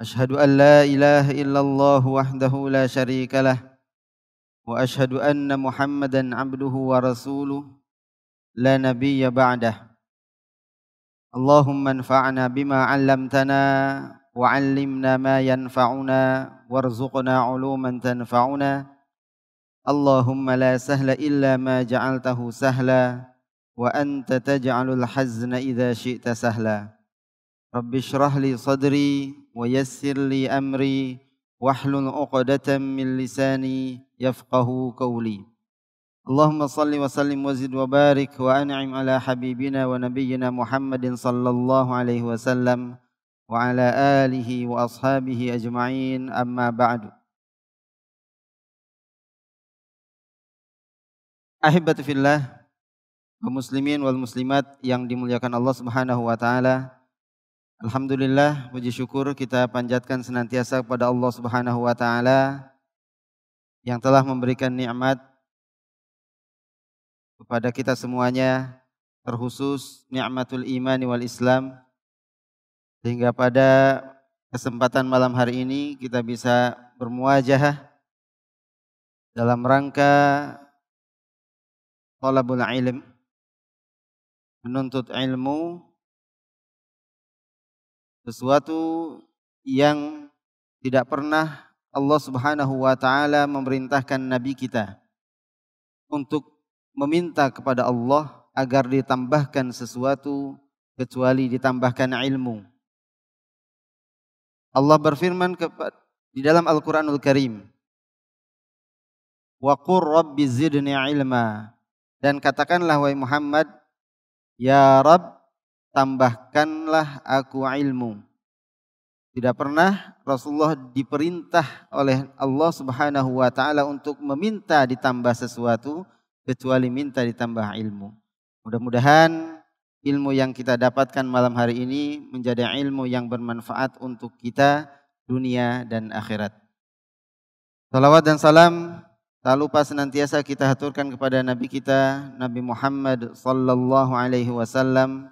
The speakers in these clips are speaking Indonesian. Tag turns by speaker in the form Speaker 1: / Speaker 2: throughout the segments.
Speaker 1: أشهد أن لا إله إلا الله وحده لا شريك له وأشهد أن محمدا عبده ورسوله لا نبي بعده اللهم انفعنا بما علمتنا وعلمنا ما ينفعنا وارزقنا علوما تنفعنا اللهم لا سهل إلا ما جعلته سهلا وأنت تجعل الحزن إذا شئت سهلا رب اشرح لي صدري ويسر لي أمري واحلل عقدة من لساني يفقه قولي اللهم صل وسلم وزد وبارك وأنعم على حبيبنا ونبينا محمد صلى الله
Speaker 2: عليه وسلم وعلى آله وأصحابه أجمعين أما بعد أحبة في الله المسلمين والمسلمات yang dimuliakan Allah Subhanahu wa taala.
Speaker 1: Alhamdulillah puji syukur kita panjatkan senantiasa kepada Allah Subhanahu wa taala yang telah memberikan nikmat kepada kita semuanya terkhusus nikmatul iman wal Islam sehingga pada kesempatan malam hari ini kita bisa
Speaker 2: bermuajah dalam rangka talabul ilm menuntut ilmu sesuatu yang tidak pernah
Speaker 1: Allah Subhanahu wa taala memerintahkan nabi kita untuk meminta kepada Allah agar ditambahkan sesuatu kecuali ditambahkan ilmu. Allah berfirman di dalam Al-Qur'anul Karim, "Wa qur rabbi zidni ilma." Dan katakanlah wahai Muhammad, "Ya Rabb, tambahkanlah aku ilmu. Tidak pernah Rasulullah diperintah oleh Allah Subhanahu wa taala untuk meminta ditambah sesuatu kecuali minta ditambah ilmu. Mudah-mudahan ilmu yang kita dapatkan malam hari ini menjadi ilmu yang bermanfaat untuk kita dunia dan akhirat. Salawat dan salam tak lupa senantiasa kita haturkan kepada Nabi kita Nabi Muhammad sallallahu alaihi wasallam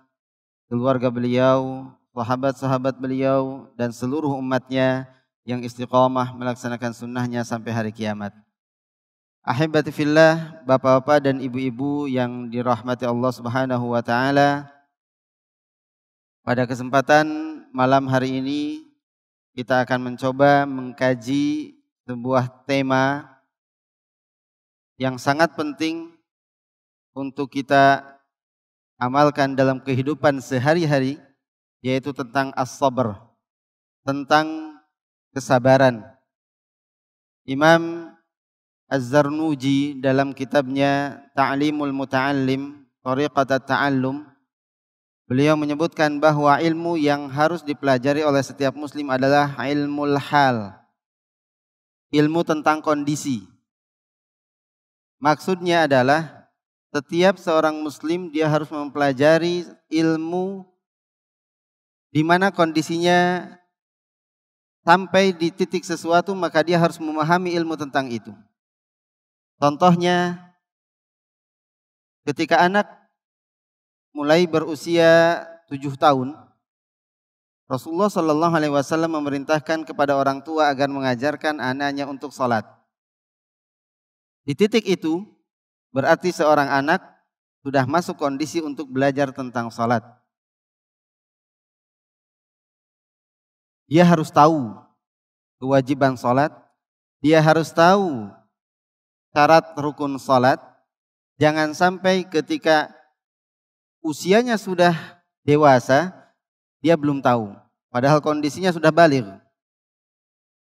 Speaker 1: keluarga beliau, sahabat-sahabat beliau dan seluruh umatnya yang istiqomah melaksanakan sunnahnya sampai hari kiamat. Ahibati fillah, bapak-bapak dan ibu-ibu yang dirahmati Allah Subhanahu wa taala. Pada kesempatan malam hari ini kita akan mencoba mengkaji sebuah tema yang sangat penting untuk kita amalkan dalam kehidupan sehari-hari yaitu tentang as-sabr, tentang kesabaran. Imam Az-Zarnuji dalam kitabnya Ta'limul Muta'allim, Tariqat Ta'allum, beliau menyebutkan bahwa ilmu yang harus dipelajari oleh setiap muslim adalah ilmu hal. Ilmu tentang kondisi. Maksudnya adalah setiap seorang muslim dia harus mempelajari ilmu di mana kondisinya sampai di titik sesuatu maka dia harus memahami ilmu tentang itu. Contohnya ketika anak mulai berusia tujuh tahun, Rasulullah Shallallahu Alaihi Wasallam memerintahkan kepada orang tua agar mengajarkan anaknya untuk sholat. Di titik itu, Berarti seorang
Speaker 2: anak sudah masuk kondisi untuk belajar tentang sholat. Dia harus tahu kewajiban sholat, dia harus tahu syarat rukun sholat.
Speaker 1: Jangan sampai ketika usianya sudah dewasa, dia belum tahu. Padahal kondisinya sudah balik.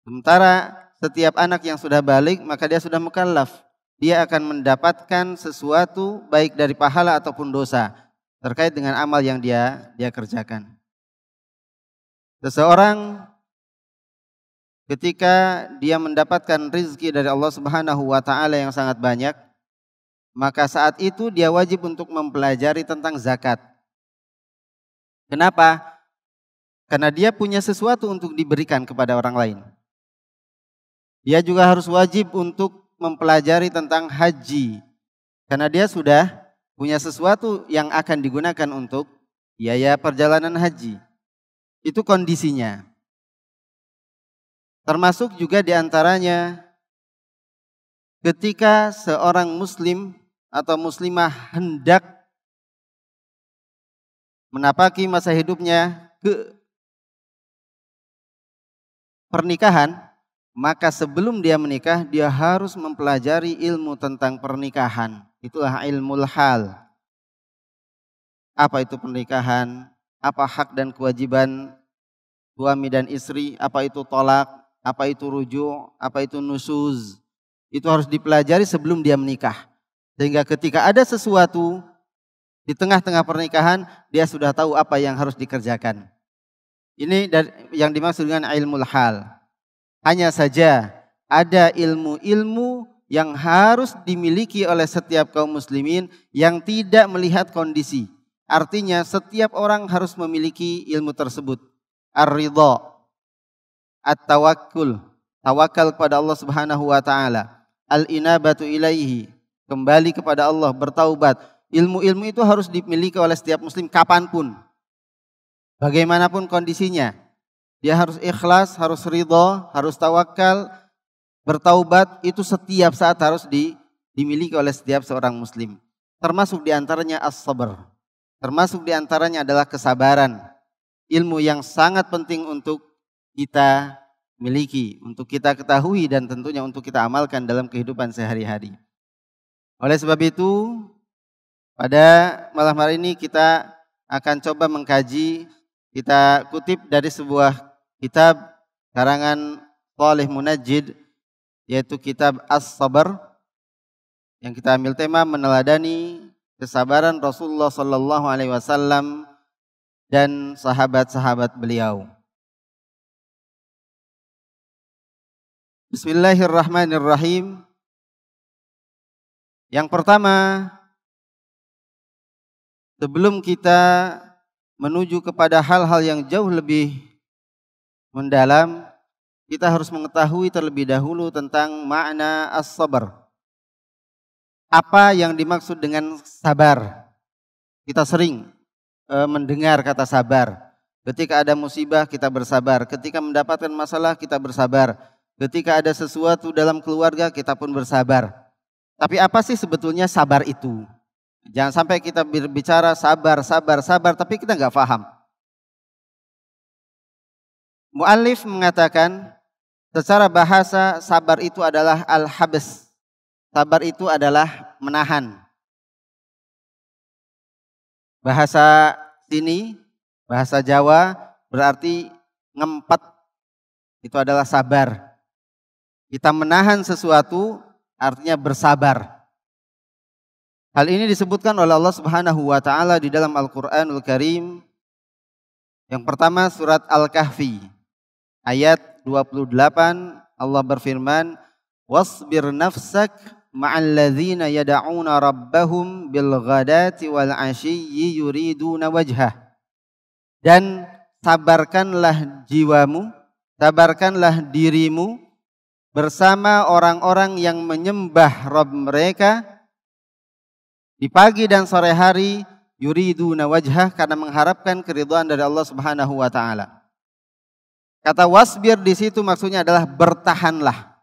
Speaker 1: Sementara setiap anak yang sudah balik, maka dia sudah mukallaf dia akan mendapatkan sesuatu baik dari pahala ataupun dosa terkait dengan amal yang dia dia kerjakan. Seseorang ketika dia mendapatkan rizki dari Allah Subhanahu wa taala yang sangat banyak, maka saat itu dia wajib untuk mempelajari tentang zakat. Kenapa? Karena dia punya sesuatu untuk diberikan kepada orang lain. Dia juga harus wajib untuk mempelajari tentang haji. Karena dia sudah punya sesuatu yang akan digunakan untuk biaya perjalanan haji.
Speaker 2: Itu kondisinya. Termasuk juga diantaranya ketika seorang muslim atau muslimah hendak menapaki masa hidupnya ke pernikahan,
Speaker 1: maka sebelum dia menikah dia harus mempelajari ilmu tentang pernikahan. Itulah ilmu hal. Apa itu pernikahan? Apa hak dan kewajiban suami dan istri? Apa itu tolak? Apa itu rujuk? Apa itu nusuz? Itu harus dipelajari sebelum dia menikah. Sehingga ketika ada sesuatu di tengah-tengah pernikahan, dia sudah tahu apa yang harus dikerjakan. Ini yang dimaksud dengan ilmu hal. Hanya saja ada ilmu-ilmu yang harus dimiliki oleh setiap kaum muslimin yang tidak melihat kondisi. Artinya setiap orang harus memiliki ilmu tersebut. Ar-ridha, at-tawakkul, tawakal kepada Allah Subhanahu wa taala, al-inabatu ilaihi, kembali kepada Allah, bertaubat. Ilmu-ilmu itu harus dimiliki oleh setiap muslim kapanpun. Bagaimanapun kondisinya. Dia harus ikhlas, harus ridho, harus tawakal, bertaubat itu setiap saat harus di, dimiliki oleh setiap seorang muslim. Termasuk diantaranya as-sabar. Termasuk diantaranya adalah kesabaran. Ilmu yang sangat penting untuk kita miliki, untuk kita ketahui dan tentunya untuk kita amalkan dalam kehidupan sehari-hari. Oleh sebab itu, pada malam hari ini kita akan coba mengkaji, kita kutip dari sebuah kitab karangan Salih Munajjid yaitu kitab As-Sabar yang kita ambil tema meneladani
Speaker 2: kesabaran Rasulullah sallallahu alaihi wasallam dan sahabat-sahabat beliau. Bismillahirrahmanirrahim. Yang pertama, sebelum kita menuju kepada
Speaker 1: hal-hal yang jauh lebih mendalam, kita harus mengetahui terlebih dahulu tentang makna as-sabar. Apa yang dimaksud dengan sabar? Kita sering e, mendengar kata sabar. Ketika ada musibah kita bersabar, ketika mendapatkan masalah kita bersabar, ketika ada sesuatu dalam keluarga kita pun bersabar. Tapi apa sih sebetulnya sabar itu? Jangan sampai kita berbicara sabar, sabar, sabar, tapi kita nggak paham. Mu'alif mengatakan secara bahasa sabar itu adalah al habis Sabar itu adalah menahan.
Speaker 2: Bahasa sini, bahasa Jawa berarti ngempet. Itu adalah sabar.
Speaker 1: Kita menahan sesuatu artinya bersabar. Hal ini disebutkan oleh Allah Subhanahu wa taala di dalam Al-Qur'anul Karim. Yang pertama surat Al-Kahfi ayat 28 Allah berfirman wasbir nafsak ma'alladzina yad'una rabbahum bil ghadati wal ashiyyi yuriduna wajhah dan sabarkanlah jiwamu sabarkanlah dirimu bersama orang-orang yang menyembah Rob mereka di pagi dan sore hari yuriduna wajhah karena mengharapkan keriduan dari Allah Subhanahu wa taala. Kata wasbir di situ maksudnya adalah bertahanlah.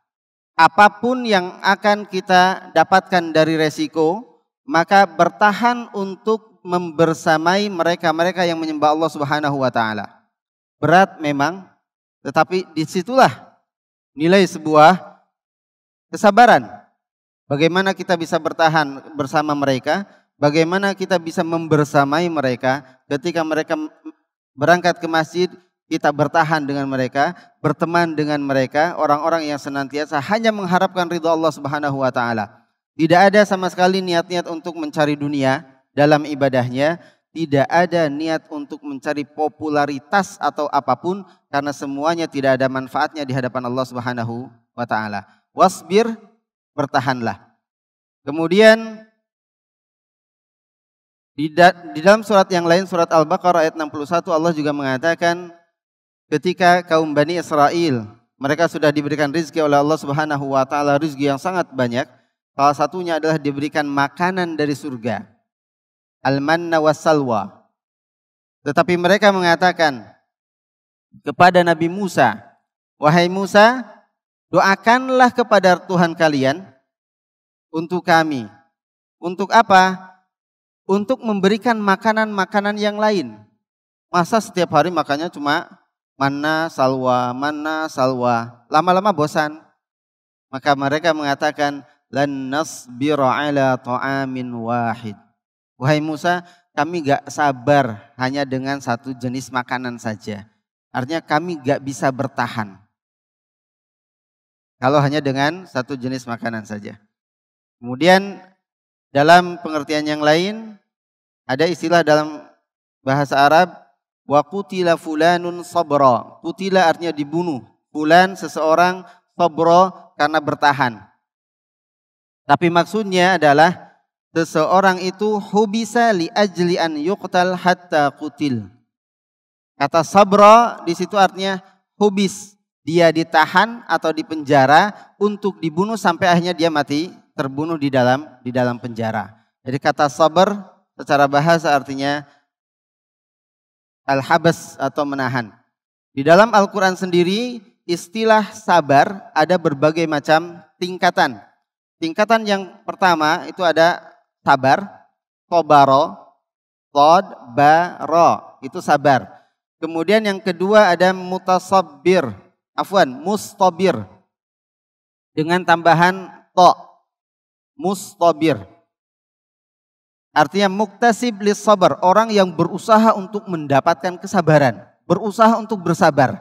Speaker 1: Apapun yang akan kita dapatkan dari resiko, maka bertahan untuk membersamai mereka-mereka yang menyembah Allah Subhanahu wa taala. Berat memang, tetapi disitulah nilai sebuah kesabaran. Bagaimana kita bisa bertahan bersama mereka, bagaimana kita bisa membersamai mereka ketika mereka berangkat ke masjid kita bertahan dengan mereka, berteman dengan mereka, orang-orang yang senantiasa hanya mengharapkan ridho Allah Subhanahu wa taala. Tidak ada sama sekali niat-niat untuk mencari dunia dalam ibadahnya, tidak ada niat untuk mencari popularitas atau apapun karena semuanya tidak ada manfaatnya di hadapan Allah Subhanahu wa taala. Wasbir, bertahanlah. Kemudian di, di dalam surat yang lain surat Al-Baqarah ayat 61 Allah juga mengatakan ketika kaum Bani Israel mereka sudah diberikan rizki oleh Allah Subhanahu wa taala rizki yang sangat banyak salah satunya adalah diberikan makanan dari surga al-manna was-salwa tetapi mereka mengatakan kepada Nabi Musa wahai Musa doakanlah kepada Tuhan kalian untuk kami untuk apa untuk memberikan makanan-makanan yang lain masa setiap hari makannya cuma Mana salwa, mana salwa. Lama-lama bosan. Maka mereka mengatakan, Lan nasbira ala ta'amin wahid. Wahai Musa, kami gak sabar hanya dengan satu jenis makanan saja. Artinya kami gak bisa bertahan. Kalau hanya dengan satu jenis makanan saja. Kemudian dalam pengertian yang lain, ada istilah dalam bahasa Arab Wa kutila fulanun sabra. Kutila artinya dibunuh. Fulan seseorang sabra karena bertahan. Tapi maksudnya adalah seseorang itu hubisa li ajli an yuqtal hatta kutil. Kata sabra di situ artinya hubis. Dia ditahan atau dipenjara untuk dibunuh sampai akhirnya dia mati terbunuh di dalam di dalam penjara. Jadi kata sabar secara bahasa artinya Al-habas atau menahan. Di dalam Al-Quran sendiri istilah sabar ada berbagai macam tingkatan. Tingkatan yang pertama itu ada sabar, tobaro, tod, baro, itu sabar. Kemudian yang kedua ada mutasabbir, afwan, mustabir. Dengan tambahan to, mustabir. Artinya muktasib li sabar, orang yang berusaha untuk mendapatkan kesabaran, berusaha untuk bersabar.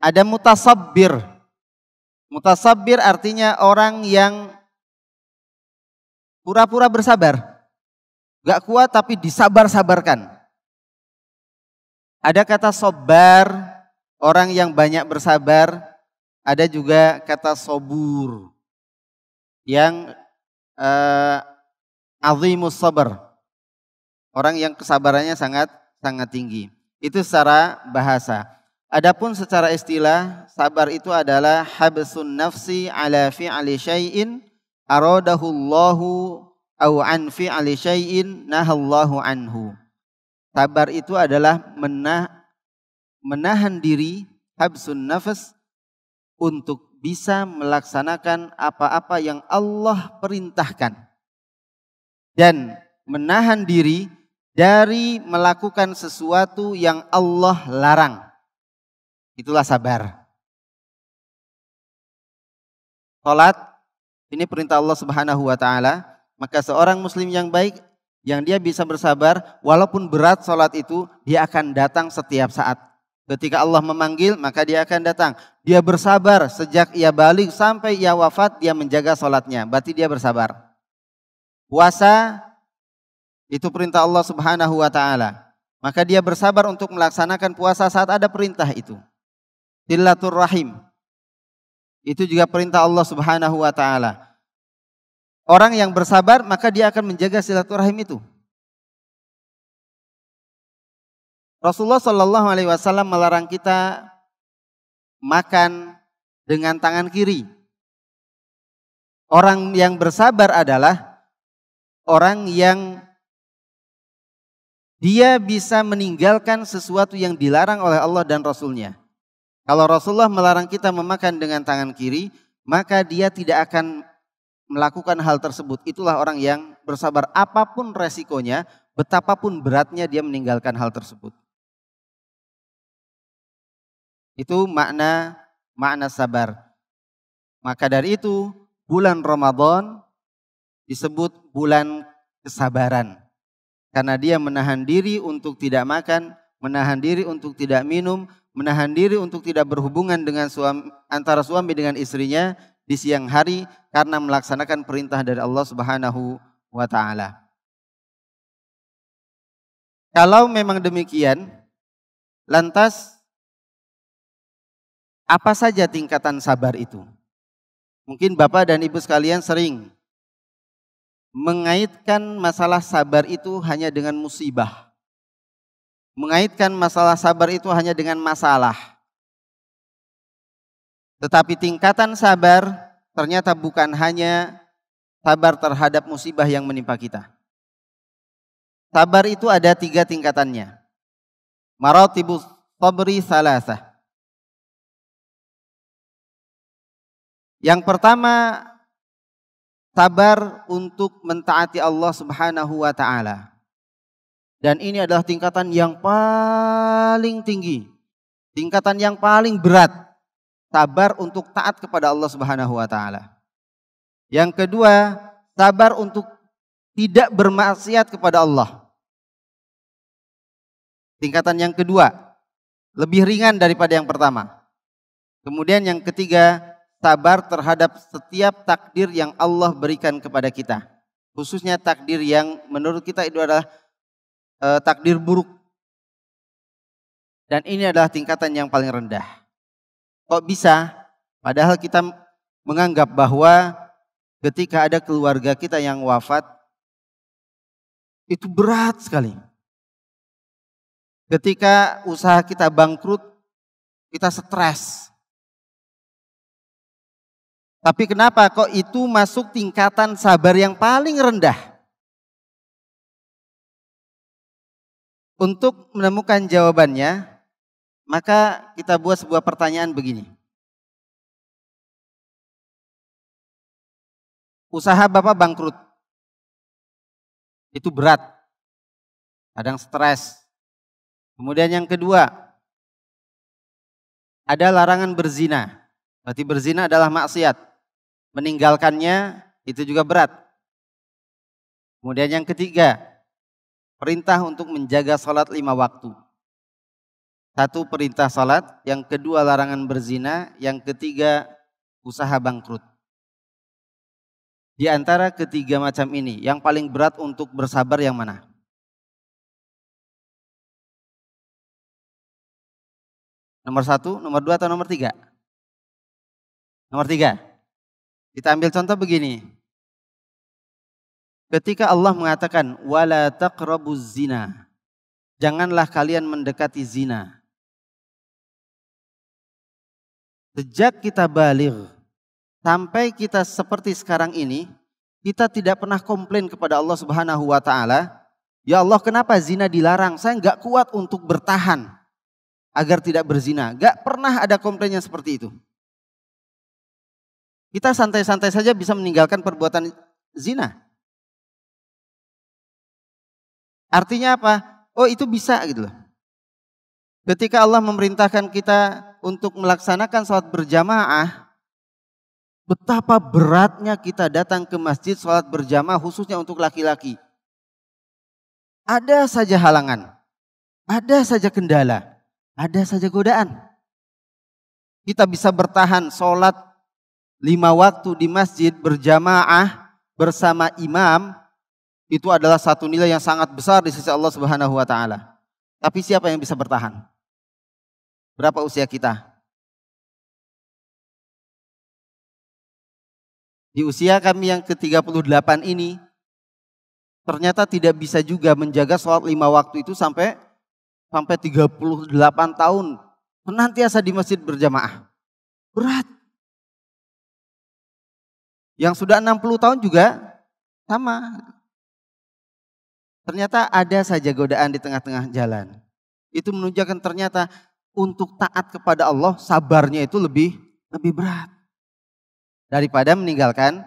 Speaker 1: Ada mutasabbir.
Speaker 2: Mutasabbir artinya orang yang pura-pura bersabar. Gak kuat tapi disabar-sabarkan.
Speaker 1: Ada kata sobar, orang yang banyak bersabar. Ada juga kata sobur, yang eh, azimus sabar. Orang yang kesabarannya sangat sangat tinggi. Itu secara bahasa. Adapun secara istilah, sabar itu adalah habsun nafsi ala fi'li syai'in aradahu Allahu au an fi'li syai'in nahallahu anhu. Sabar itu adalah menah, menahan diri habsun nafas untuk bisa melaksanakan apa-apa yang Allah perintahkan dan menahan diri dari melakukan sesuatu yang
Speaker 2: Allah larang. Itulah sabar. Salat ini perintah Allah Subhanahu wa taala, maka seorang muslim
Speaker 1: yang baik yang dia bisa bersabar walaupun berat salat itu dia akan datang setiap saat. Ketika Allah memanggil maka dia akan datang. Dia bersabar sejak ia balik sampai ia wafat dia menjaga salatnya. Berarti dia bersabar. Puasa itu perintah Allah Subhanahu wa taala. Maka dia bersabar untuk melaksanakan puasa saat ada perintah itu. Tilatur rahim. Itu
Speaker 2: juga perintah Allah Subhanahu wa taala. Orang yang bersabar maka dia akan menjaga silaturahim itu. Rasulullah Shallallahu Alaihi Wasallam melarang kita makan dengan tangan kiri. Orang yang bersabar adalah orang yang dia bisa meninggalkan sesuatu
Speaker 1: yang dilarang oleh Allah dan Rasulnya. Kalau Rasulullah melarang kita memakan dengan tangan kiri, maka dia tidak akan melakukan hal tersebut. Itulah orang yang bersabar apapun resikonya, betapapun beratnya dia meninggalkan hal tersebut. Itu makna makna sabar. Maka dari itu, bulan Ramadan disebut bulan kesabaran. Karena dia menahan diri untuk tidak makan, menahan diri untuk tidak minum, menahan diri untuk tidak berhubungan dengan suami antara suami dengan istrinya di siang hari karena melaksanakan perintah dari Allah Subhanahu wa taala.
Speaker 2: Kalau memang demikian, lantas apa saja tingkatan sabar itu? Mungkin Bapak dan Ibu sekalian sering mengaitkan
Speaker 1: masalah sabar itu hanya dengan musibah. Mengaitkan masalah sabar itu hanya dengan masalah. Tetapi tingkatan sabar ternyata bukan hanya sabar terhadap musibah yang menimpa kita.
Speaker 2: Sabar itu ada tiga tingkatannya. Maratibus sabri salasah. Yang pertama sabar untuk mentaati Allah
Speaker 1: Subhanahu wa taala. Dan ini adalah tingkatan yang paling tinggi, tingkatan yang paling berat. Sabar untuk taat kepada Allah Subhanahu wa taala. Yang kedua, sabar untuk tidak bermaksiat kepada Allah. Tingkatan yang kedua, lebih ringan daripada yang pertama. Kemudian yang ketiga, sabar terhadap setiap takdir yang Allah berikan kepada kita. Khususnya takdir yang menurut kita itu adalah e, takdir buruk. Dan ini adalah tingkatan yang paling rendah. Kok bisa? Padahal kita menganggap bahwa ketika ada keluarga kita yang wafat,
Speaker 2: itu berat sekali. Ketika usaha kita bangkrut, kita stres. Tapi kenapa kok itu masuk tingkatan sabar yang paling rendah? Untuk menemukan jawabannya, maka kita buat sebuah pertanyaan begini. usaha bapak bangkrut. Itu berat. Kadang stres. Kemudian yang kedua, ada larangan berzina. Berarti berzina adalah
Speaker 1: maksiat meninggalkannya itu juga berat. Kemudian yang ketiga, perintah untuk menjaga sholat lima waktu. Satu perintah sholat yang kedua larangan berzina, yang ketiga usaha
Speaker 2: bangkrut. Di antara ketiga macam ini, yang paling berat untuk bersabar yang mana? Nomor satu, nomor dua, atau nomor tiga? Nomor tiga. Kita ambil contoh begini. Ketika Allah
Speaker 1: mengatakan wala taqrabuz zina. Janganlah kalian mendekati zina. Sejak kita balik sampai kita seperti sekarang ini, kita tidak pernah komplain kepada Allah Subhanahu wa taala, ya Allah kenapa zina dilarang? Saya nggak kuat untuk bertahan agar tidak berzina. Gak pernah ada komplainnya seperti itu.
Speaker 2: Kita santai-santai saja bisa meninggalkan perbuatan zina. Artinya apa? Oh itu bisa gitu loh.
Speaker 1: Ketika Allah memerintahkan kita untuk melaksanakan sholat berjamaah, betapa beratnya kita datang ke masjid sholat berjamaah khususnya untuk laki-laki. Ada saja halangan, ada saja kendala, ada saja godaan. Kita bisa bertahan sholat lima waktu di masjid berjamaah bersama imam itu
Speaker 2: adalah satu nilai yang sangat besar di sisi Allah Subhanahu wa taala. Tapi siapa yang bisa bertahan? Berapa usia kita? Di usia kami yang ke-38 ini
Speaker 1: ternyata tidak bisa juga menjaga sholat lima waktu itu sampai sampai 38
Speaker 2: tahun menantiasa di masjid berjamaah. Berat. Yang sudah 60 tahun juga sama.
Speaker 1: Ternyata ada saja godaan di tengah-tengah jalan. Itu menunjukkan ternyata untuk taat kepada Allah sabarnya itu lebih lebih berat daripada meninggalkan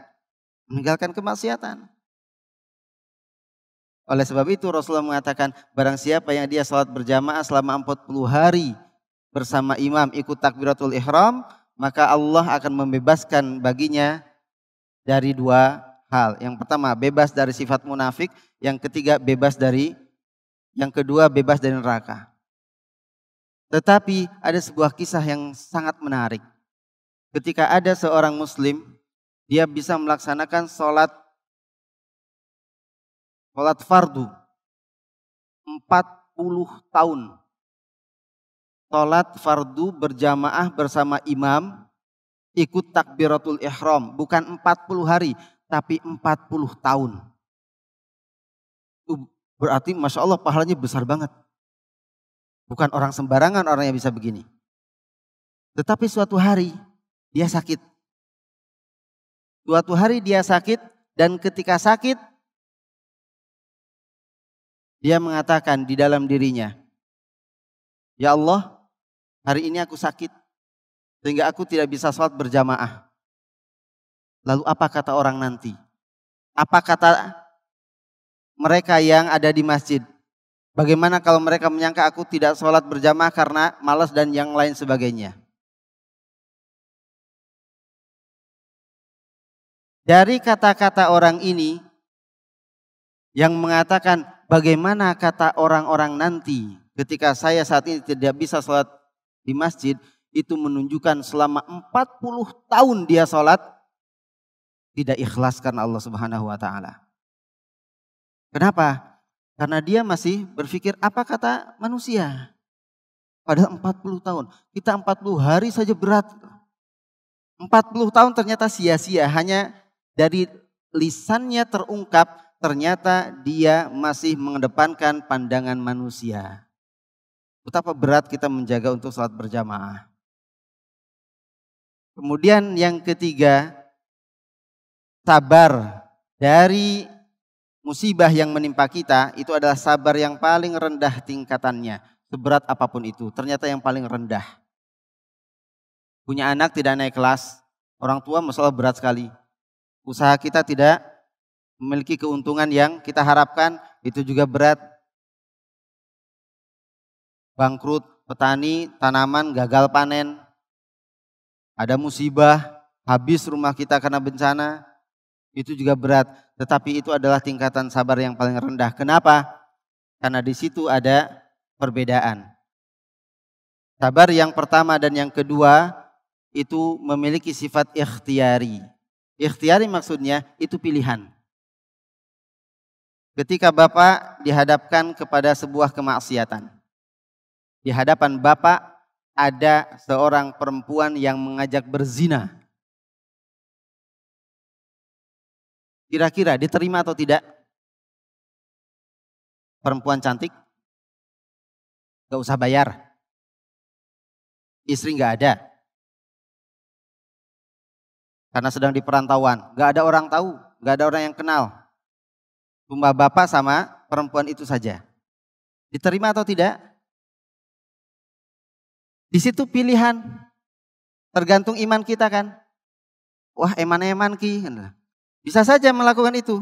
Speaker 1: meninggalkan kemaksiatan. Oleh sebab itu Rasulullah mengatakan barang siapa yang dia sholat berjamaah selama 40 hari bersama imam ikut takbiratul ihram maka Allah akan membebaskan baginya dari dua hal. Yang pertama bebas dari sifat munafik, yang ketiga bebas dari yang kedua bebas dari neraka. Tetapi ada sebuah kisah yang sangat menarik. Ketika ada seorang
Speaker 2: muslim, dia bisa melaksanakan sholat sholat fardu 40 tahun.
Speaker 1: Sholat fardu berjamaah bersama imam ikut takbiratul ihram bukan 40 hari tapi 40 tahun. Berarti Masya Allah pahalanya besar banget. Bukan orang sembarangan orang yang bisa begini. Tetapi suatu hari dia sakit.
Speaker 2: Suatu hari dia sakit dan ketika sakit dia mengatakan di dalam dirinya, "Ya
Speaker 1: Allah, hari ini aku sakit. Sehingga aku tidak bisa sholat berjamaah. Lalu apa kata orang nanti? Apa kata mereka yang ada di masjid? Bagaimana kalau mereka menyangka aku tidak sholat berjamaah
Speaker 2: karena malas dan yang lain sebagainya? Dari kata-kata orang ini
Speaker 1: yang mengatakan bagaimana kata orang-orang nanti ketika saya saat ini tidak bisa sholat di masjid, itu menunjukkan selama 40 tahun dia sholat tidak ikhlas ikhlaskan Allah Subhanahu wa taala. Kenapa? Karena dia masih berpikir apa kata manusia. Padahal 40 tahun. Kita 40 hari saja berat. 40 tahun ternyata sia-sia. Hanya dari lisannya terungkap ternyata dia masih mengedepankan pandangan manusia. Betapa berat kita menjaga untuk salat berjamaah. Kemudian yang ketiga, sabar dari musibah yang menimpa kita itu adalah sabar yang paling rendah tingkatannya. Seberat apapun itu, ternyata yang paling rendah. Punya anak tidak naik kelas, orang tua masalah berat sekali. Usaha kita tidak memiliki keuntungan yang kita harapkan, itu juga berat. Bangkrut, petani, tanaman gagal panen, ada musibah, habis rumah kita karena bencana, itu juga berat. Tetapi itu adalah tingkatan sabar yang paling rendah. Kenapa? Karena di situ ada perbedaan. Sabar yang pertama dan yang kedua itu memiliki sifat ikhtiari. Ikhtiari maksudnya itu pilihan. Ketika bapak dihadapkan kepada sebuah kemaksiatan. Di hadapan bapak ada seorang perempuan yang mengajak
Speaker 2: berzina. Kira-kira diterima atau tidak? Perempuan cantik? Gak usah bayar. Istri gak ada. Karena sedang di perantauan. Gak ada orang tahu. Gak ada orang yang kenal. Cuma bapak sama perempuan itu saja. Diterima atau tidak? Di situ pilihan tergantung iman kita kan.
Speaker 1: Wah eman-eman ki. Bisa saja melakukan itu.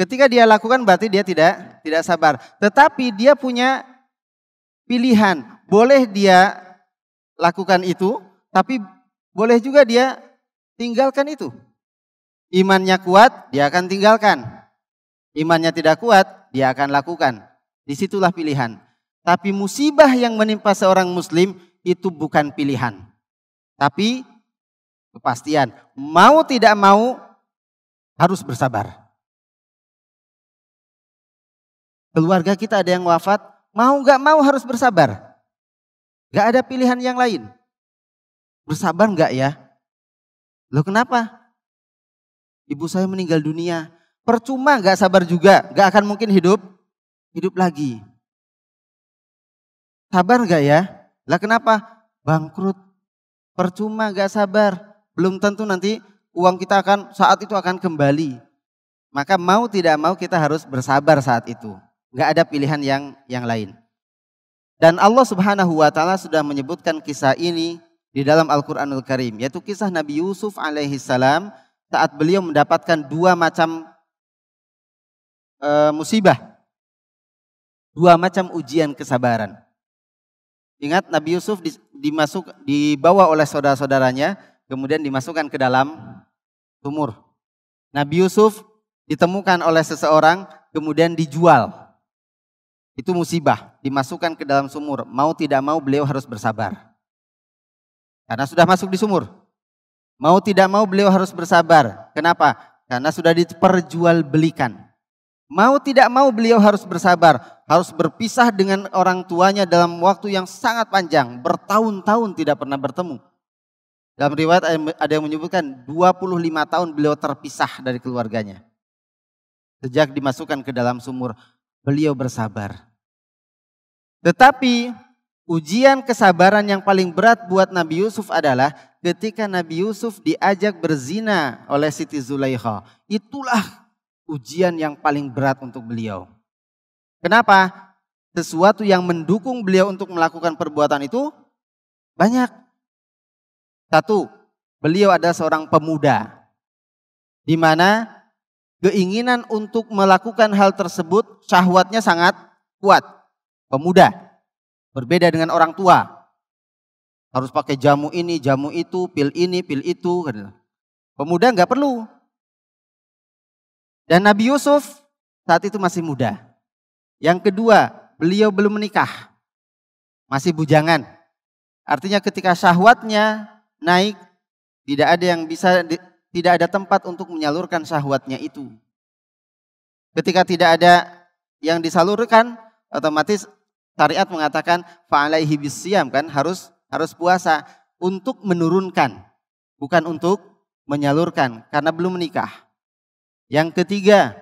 Speaker 1: Ketika dia lakukan berarti dia tidak tidak sabar. Tetapi dia punya pilihan. Boleh dia lakukan itu, tapi boleh juga dia tinggalkan itu. Imannya kuat, dia akan tinggalkan. Imannya tidak kuat, dia akan lakukan. Disitulah pilihan. Tapi musibah yang menimpa seorang muslim itu bukan pilihan. Tapi kepastian. Mau tidak mau harus bersabar.
Speaker 2: Keluarga kita ada yang wafat, mau gak mau harus bersabar. Gak ada pilihan yang lain. Bersabar gak ya? Lo kenapa? Ibu saya meninggal dunia. Percuma gak sabar juga, Gak akan mungkin hidup hidup lagi.
Speaker 1: Sabar gak ya? Lah kenapa? Bangkrut. Percuma gak sabar. Belum tentu nanti uang kita akan saat itu akan kembali. Maka mau tidak mau kita harus bersabar saat itu. Gak ada pilihan yang yang lain. Dan Allah Subhanahu wa taala sudah menyebutkan kisah ini di dalam Al-Qur'anul Karim, yaitu kisah Nabi Yusuf alaihi salam saat beliau mendapatkan dua macam e, musibah. Dua macam ujian kesabaran. Ingat Nabi Yusuf dimasuk dibawa oleh saudara-saudaranya kemudian dimasukkan ke dalam sumur. Nabi Yusuf ditemukan oleh seseorang kemudian dijual. Itu musibah, dimasukkan ke dalam sumur. Mau tidak mau beliau harus bersabar. Karena sudah masuk di sumur. Mau tidak mau beliau harus bersabar. Kenapa? Karena sudah diperjualbelikan. Mau tidak mau beliau harus bersabar, harus berpisah dengan orang tuanya dalam waktu yang sangat panjang, bertahun-tahun tidak pernah bertemu. Dalam riwayat ada yang menyebutkan 25 tahun beliau terpisah dari keluarganya. Sejak dimasukkan ke dalam sumur, beliau bersabar. Tetapi ujian kesabaran yang paling berat buat Nabi Yusuf adalah ketika Nabi Yusuf diajak berzina oleh Siti Zulaikha. Itulah ujian yang paling berat untuk beliau. Kenapa? Sesuatu yang mendukung beliau untuk melakukan perbuatan itu banyak. Satu, beliau ada seorang pemuda. Di mana keinginan untuk melakukan hal tersebut syahwatnya sangat kuat. Pemuda. Berbeda dengan orang tua. Harus pakai jamu ini, jamu itu, pil ini, pil itu.
Speaker 2: Pemuda nggak perlu. Dan Nabi Yusuf saat itu masih muda. Yang kedua, beliau belum menikah.
Speaker 1: Masih bujangan. Artinya ketika syahwatnya naik, tidak ada yang bisa tidak ada tempat untuk menyalurkan syahwatnya itu. Ketika tidak ada yang disalurkan, otomatis syariat mengatakan fa'alaihi bisyam kan harus harus puasa untuk menurunkan, bukan untuk menyalurkan karena belum menikah. Yang ketiga,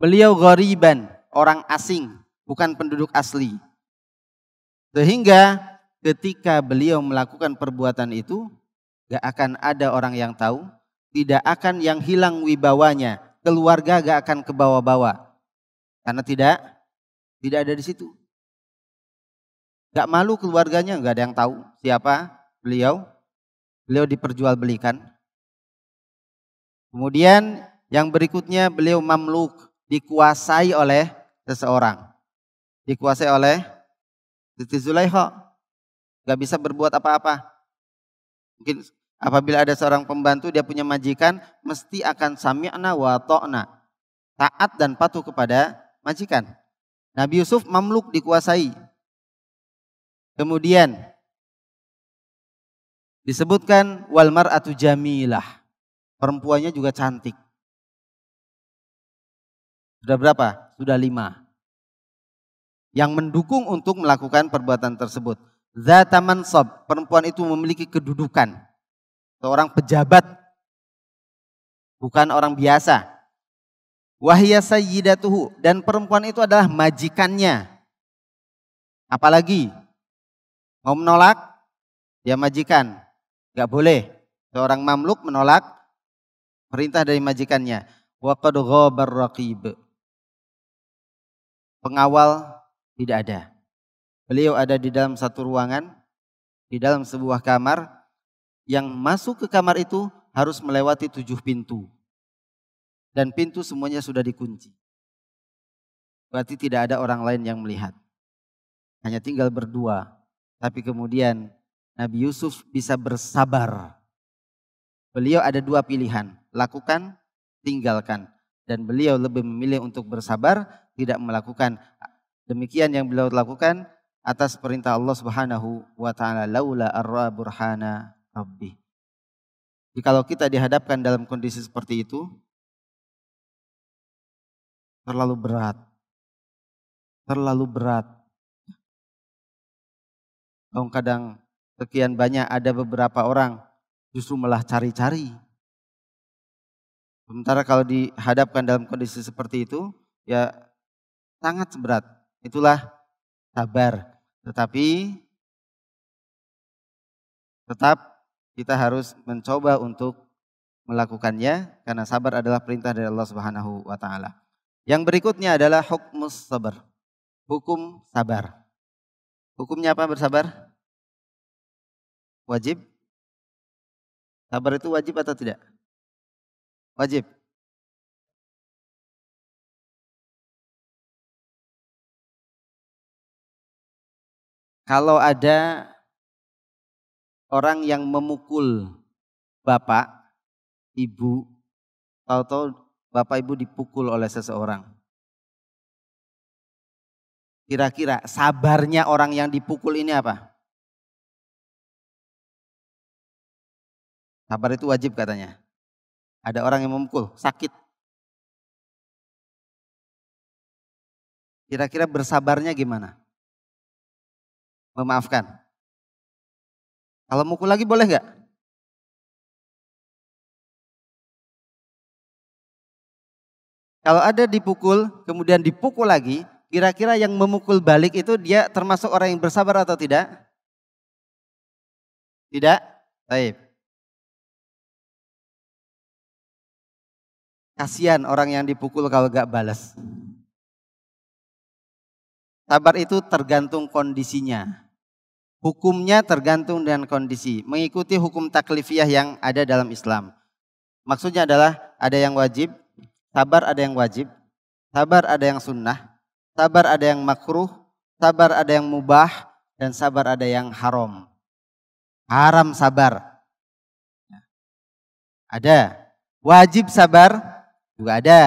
Speaker 1: beliau ghariban, orang asing, bukan penduduk asli. Sehingga ketika beliau melakukan perbuatan itu, gak akan ada orang yang tahu, tidak akan yang hilang wibawanya, keluarga gak akan ke bawah-bawah. Karena tidak, tidak ada di situ. Gak malu keluarganya, gak ada yang tahu siapa beliau. Beliau diperjualbelikan. Kemudian yang berikutnya beliau mamluk, dikuasai oleh seseorang. Dikuasai oleh Siti Zulaiho. Gak bisa berbuat apa-apa. Mungkin apabila ada seorang pembantu dia punya majikan, mesti akan sami'na wa ta'na. Taat dan patuh kepada majikan. Nabi Yusuf mamluk dikuasai.
Speaker 2: Kemudian disebutkan walmar mar'atu jamilah Perempuannya juga cantik. Sudah berapa? Sudah lima. Yang mendukung untuk
Speaker 1: melakukan perbuatan tersebut. Zataman sob. Perempuan itu memiliki kedudukan. Seorang pejabat. Bukan orang biasa. Wahya yidatuhu Dan perempuan itu adalah majikannya. Apalagi. Mau menolak? Dia ya majikan. Gak boleh. Seorang mamluk menolak Perintah dari majikannya. Wa qad ghabar raqib. Pengawal tidak ada. Beliau ada di dalam satu ruangan, di dalam sebuah kamar. Yang masuk ke kamar itu harus melewati tujuh pintu. Dan pintu semuanya sudah dikunci. Berarti tidak ada orang lain yang melihat. Hanya tinggal berdua. Tapi kemudian Nabi Yusuf bisa bersabar Beliau ada dua pilihan, lakukan, tinggalkan. Dan beliau lebih memilih untuk bersabar, tidak melakukan. Demikian yang beliau lakukan atas perintah Allah Subhanahu wa taala laula arra burhana
Speaker 2: rabbi. Jikalau kita dihadapkan dalam kondisi seperti itu terlalu berat. Terlalu berat. Kadang-kadang sekian banyak ada beberapa orang
Speaker 1: justru malah cari-cari. Sementara kalau dihadapkan dalam kondisi
Speaker 2: seperti itu, ya sangat berat. Itulah sabar. Tetapi tetap kita harus
Speaker 1: mencoba untuk melakukannya karena sabar adalah perintah dari Allah Subhanahu wa taala.
Speaker 2: Yang berikutnya adalah hukum sabar. Hukum sabar. Hukumnya apa bersabar? Wajib Sabar itu wajib atau tidak? Wajib. Kalau ada orang yang memukul bapak, ibu, tahu-tahu bapak ibu dipukul oleh seseorang. Kira-kira sabarnya orang yang dipukul ini apa? Sabar itu wajib katanya. Ada orang yang memukul, sakit. Kira-kira bersabarnya gimana? Memaafkan. Kalau mukul lagi boleh nggak? Kalau ada dipukul, kemudian dipukul lagi, kira-kira yang memukul balik itu dia termasuk orang yang bersabar atau tidak? Tidak? Baik. Kasihan orang yang dipukul kalau gak balas. Sabar itu tergantung
Speaker 1: kondisinya. Hukumnya tergantung dengan kondisi. Mengikuti hukum taklifiyah yang ada dalam Islam. Maksudnya adalah ada yang wajib, sabar ada yang wajib, sabar ada yang sunnah, sabar ada yang makruh, sabar ada yang mubah, dan sabar ada yang haram. Haram sabar. Ada. Wajib sabar, juga ada.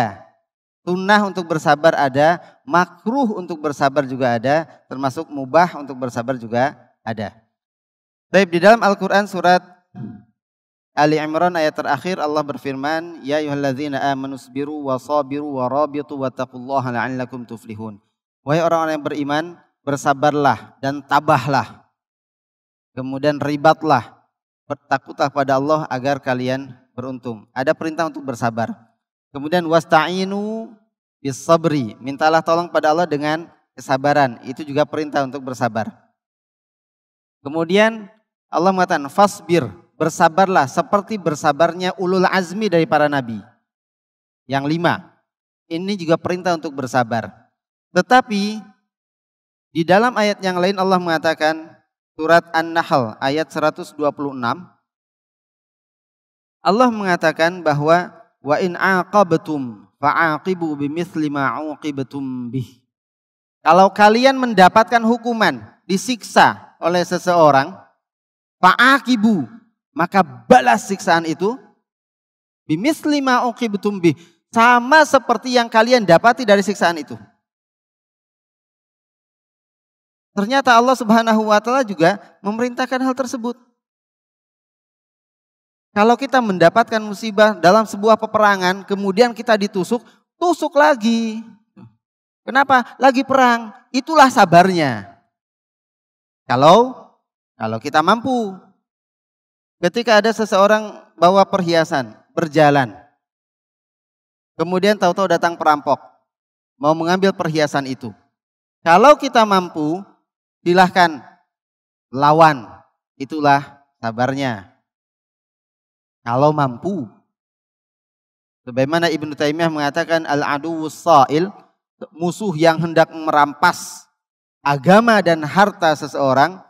Speaker 1: Sunnah untuk bersabar ada, makruh untuk bersabar juga ada, termasuk mubah untuk bersabar juga ada. Baik, di dalam Al-Quran surat Ali Imran ayat terakhir Allah berfirman, Ya yuhalladzina amanu sabiru wa sabiru wa rabitu wa taqullaha la'allakum tuflihun. Wahai orang-orang yang beriman, bersabarlah dan tabahlah. Kemudian ribatlah, bertakutlah pada Allah agar kalian beruntung. Ada perintah untuk bersabar. Kemudian wasta'inu bis sabri, mintalah tolong pada Allah dengan kesabaran. Itu juga perintah untuk bersabar. Kemudian Allah mengatakan fasbir, bersabarlah seperti bersabarnya ulul azmi dari para nabi. Yang lima, ini juga perintah untuk bersabar. Tetapi di dalam ayat yang lain Allah mengatakan surat An-Nahl ayat 126 Allah mengatakan bahwa wa in aqabtum fa'aqibu bimithli ma uqibtum bih. Kalau kalian mendapatkan hukuman, disiksa oleh seseorang, fa'aqibu, maka balas siksaan itu bimithli ma uqibtum bih, sama seperti yang
Speaker 2: kalian dapati dari siksaan itu. Ternyata Allah Subhanahu wa taala juga memerintahkan hal tersebut.
Speaker 1: Kalau kita mendapatkan musibah dalam sebuah peperangan, kemudian kita ditusuk, tusuk lagi. Kenapa? Lagi perang. Itulah sabarnya. Kalau kalau kita mampu. Ketika ada seseorang bawa perhiasan, berjalan. Kemudian tahu-tahu datang perampok. Mau mengambil perhiasan itu. Kalau kita mampu, silahkan lawan. Itulah sabarnya.
Speaker 2: Kalau mampu.
Speaker 1: Sebagaimana Ibnu Taimiyah mengatakan al-aduwus sa'il, musuh yang hendak merampas agama dan harta seseorang,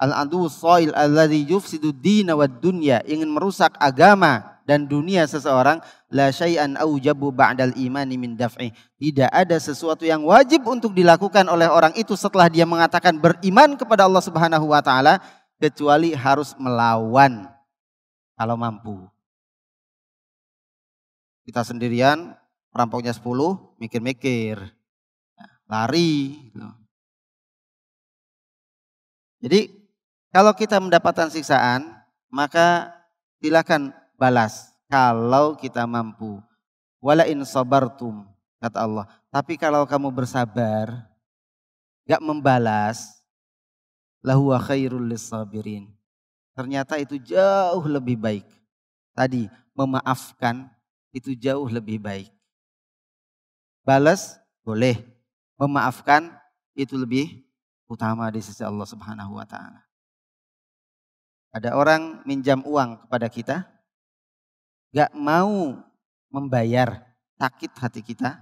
Speaker 1: al-aduwus sa'il alladhi yufsidu dina wad dunya, ingin merusak agama dan dunia seseorang, la syai'an aujabu ba'dal imani min daf'i. Tidak ada sesuatu yang wajib untuk dilakukan oleh orang itu setelah dia mengatakan beriman kepada Allah Subhanahu wa taala kecuali harus melawan
Speaker 2: kalau mampu. Kita sendirian, perampoknya 10, mikir-mikir. Lari. Gitu. Jadi kalau kita mendapatkan siksaan, maka
Speaker 1: silakan balas kalau kita mampu. Wala in sabartum, kata Allah. Tapi kalau kamu bersabar, gak membalas, lahuwa khairul lissabirin Ternyata itu jauh lebih baik. Tadi memaafkan itu jauh lebih baik. Balas boleh. Memaafkan itu lebih utama di sisi Allah Subhanahu wa taala. Ada orang minjam uang kepada
Speaker 2: kita, gak mau membayar, sakit hati kita.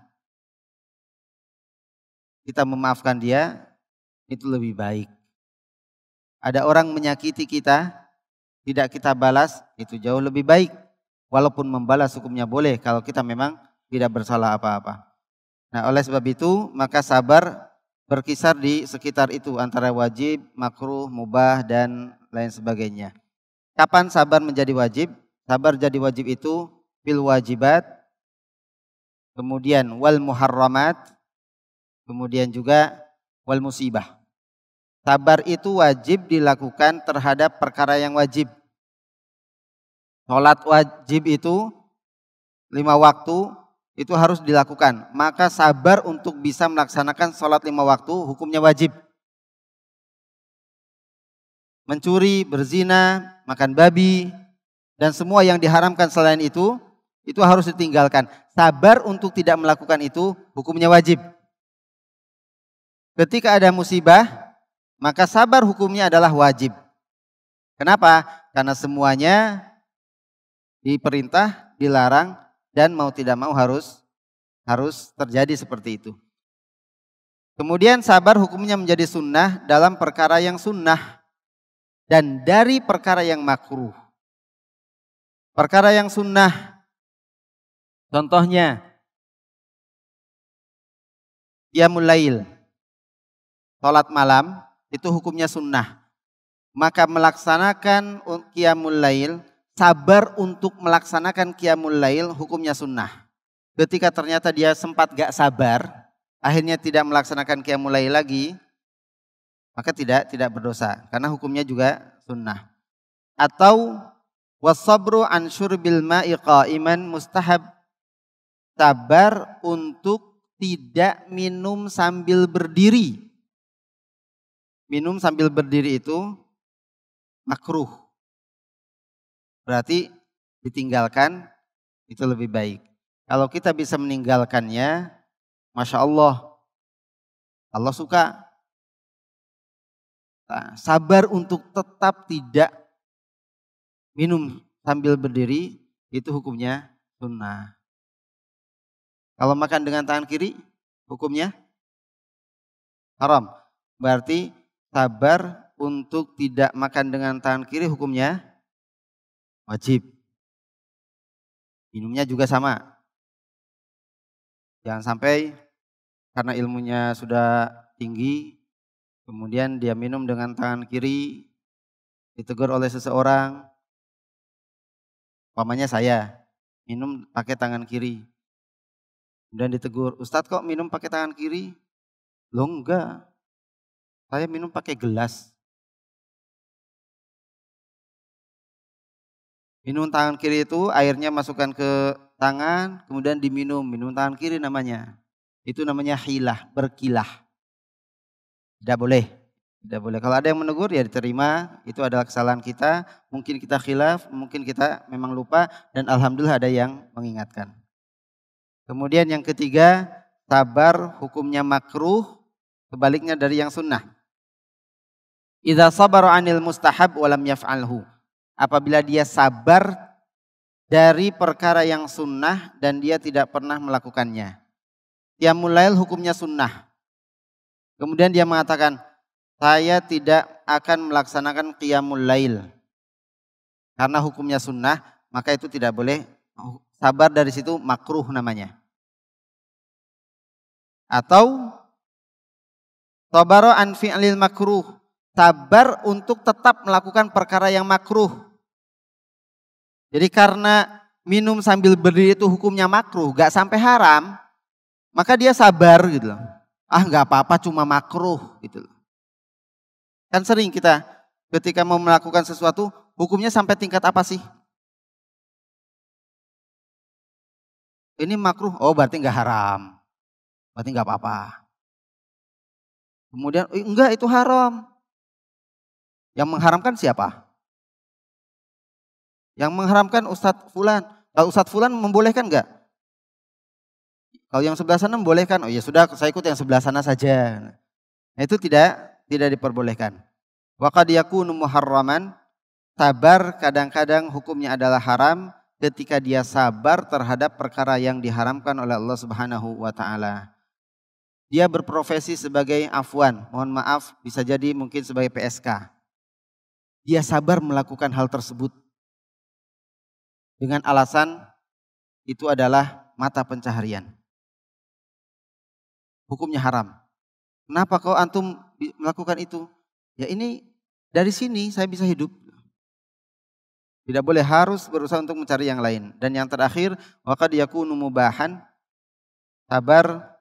Speaker 2: Kita memaafkan dia, itu lebih baik. Ada orang menyakiti kita, tidak kita balas itu
Speaker 1: jauh lebih baik. Walaupun membalas hukumnya boleh kalau kita memang tidak bersalah apa-apa. Nah, oleh sebab itu maka sabar berkisar di sekitar itu antara wajib, makruh, mubah dan lain sebagainya. Kapan sabar menjadi wajib? Sabar jadi wajib itu pil wajibat kemudian wal muharramat kemudian juga wal musibah. Sabar itu wajib dilakukan terhadap perkara yang wajib. Sholat wajib itu lima waktu itu harus dilakukan. Maka sabar untuk bisa melaksanakan sholat lima waktu hukumnya wajib. Mencuri, berzina, makan babi, dan semua yang diharamkan selain itu, itu harus ditinggalkan. Sabar untuk tidak melakukan itu hukumnya wajib. Ketika ada musibah, maka sabar hukumnya adalah wajib. Kenapa? Karena semuanya Diperintah, dilarang, dan mau tidak mau harus harus terjadi seperti itu. Kemudian sabar hukumnya menjadi sunnah dalam
Speaker 2: perkara yang sunnah dan dari perkara yang makruh. Perkara yang sunnah, contohnya mulail, sholat malam
Speaker 1: itu hukumnya sunnah. Maka melaksanakan Qiyamul Lail sabar untuk melaksanakan qiyamul lail hukumnya sunnah. Ketika ternyata dia sempat gak sabar, akhirnya tidak melaksanakan qiyamul lail lagi, maka tidak tidak berdosa karena hukumnya juga sunnah. Atau wasabru an syurbil ma'i qa'iman mustahab sabar
Speaker 2: untuk tidak minum sambil berdiri. Minum sambil berdiri itu makruh Berarti
Speaker 1: ditinggalkan itu lebih baik. Kalau kita bisa meninggalkannya,
Speaker 2: Masya Allah, Allah suka. Nah, sabar untuk tetap tidak minum sambil berdiri, itu hukumnya sunnah. Kalau makan dengan tangan kiri, hukumnya haram. Berarti sabar untuk tidak makan dengan tangan kiri hukumnya wajib. Minumnya juga sama. Jangan sampai karena ilmunya sudah tinggi, kemudian dia minum dengan tangan kiri, ditegur oleh seseorang, pamannya saya, minum pakai tangan kiri. Kemudian ditegur, Ustadz kok minum pakai tangan kiri? Lo enggak, saya minum pakai gelas. Minum tangan kiri itu airnya masukkan ke tangan, kemudian diminum. Minum tangan kiri namanya.
Speaker 1: Itu namanya hilah, berkilah. Tidak boleh. Tidak boleh. Kalau ada yang menegur ya diterima. Itu adalah kesalahan kita. Mungkin kita khilaf, mungkin kita memang lupa. Dan Alhamdulillah ada yang mengingatkan. Kemudian yang ketiga, sabar hukumnya makruh. Kebaliknya dari yang sunnah. Idza sabar anil mustahab walam yaf'alhu apabila dia sabar dari perkara yang sunnah dan dia tidak pernah melakukannya. Dia mulai hukumnya sunnah. Kemudian dia mengatakan, saya tidak akan melaksanakan qiyamul lail. Karena hukumnya sunnah, maka itu tidak boleh sabar dari situ makruh namanya.
Speaker 2: Atau tabaro an fi'lil makruh, sabar untuk tetap melakukan perkara yang makruh
Speaker 1: jadi karena minum sambil berdiri itu hukumnya makruh, gak sampai haram, maka dia sabar gitu loh. Ah gak apa-apa cuma makruh gitu loh.
Speaker 2: Kan sering kita ketika mau melakukan sesuatu, hukumnya sampai tingkat apa sih? Ini makruh, oh berarti gak haram. Berarti gak apa-apa. Kemudian eh, enggak itu haram. Yang mengharamkan siapa? Yang mengharamkan Ustadz Fulan. Kalau Ustadz Fulan membolehkan enggak? Kalau yang sebelah
Speaker 1: sana membolehkan, oh ya sudah saya ikut yang sebelah sana saja. Nah, itu tidak tidak diperbolehkan. Wa diaku yakunu muharraman sabar kadang-kadang hukumnya adalah haram ketika dia sabar terhadap perkara yang diharamkan oleh Allah Subhanahu wa taala. Dia berprofesi sebagai afwan, mohon maaf bisa jadi mungkin sebagai PSK. Dia sabar melakukan hal tersebut dengan alasan itu adalah mata pencaharian.
Speaker 2: Hukumnya haram. Kenapa kau antum melakukan itu? Ya ini dari sini saya bisa hidup. Tidak boleh harus
Speaker 1: berusaha untuk mencari yang lain. Dan yang terakhir, waqad yakunu mubahan. Sabar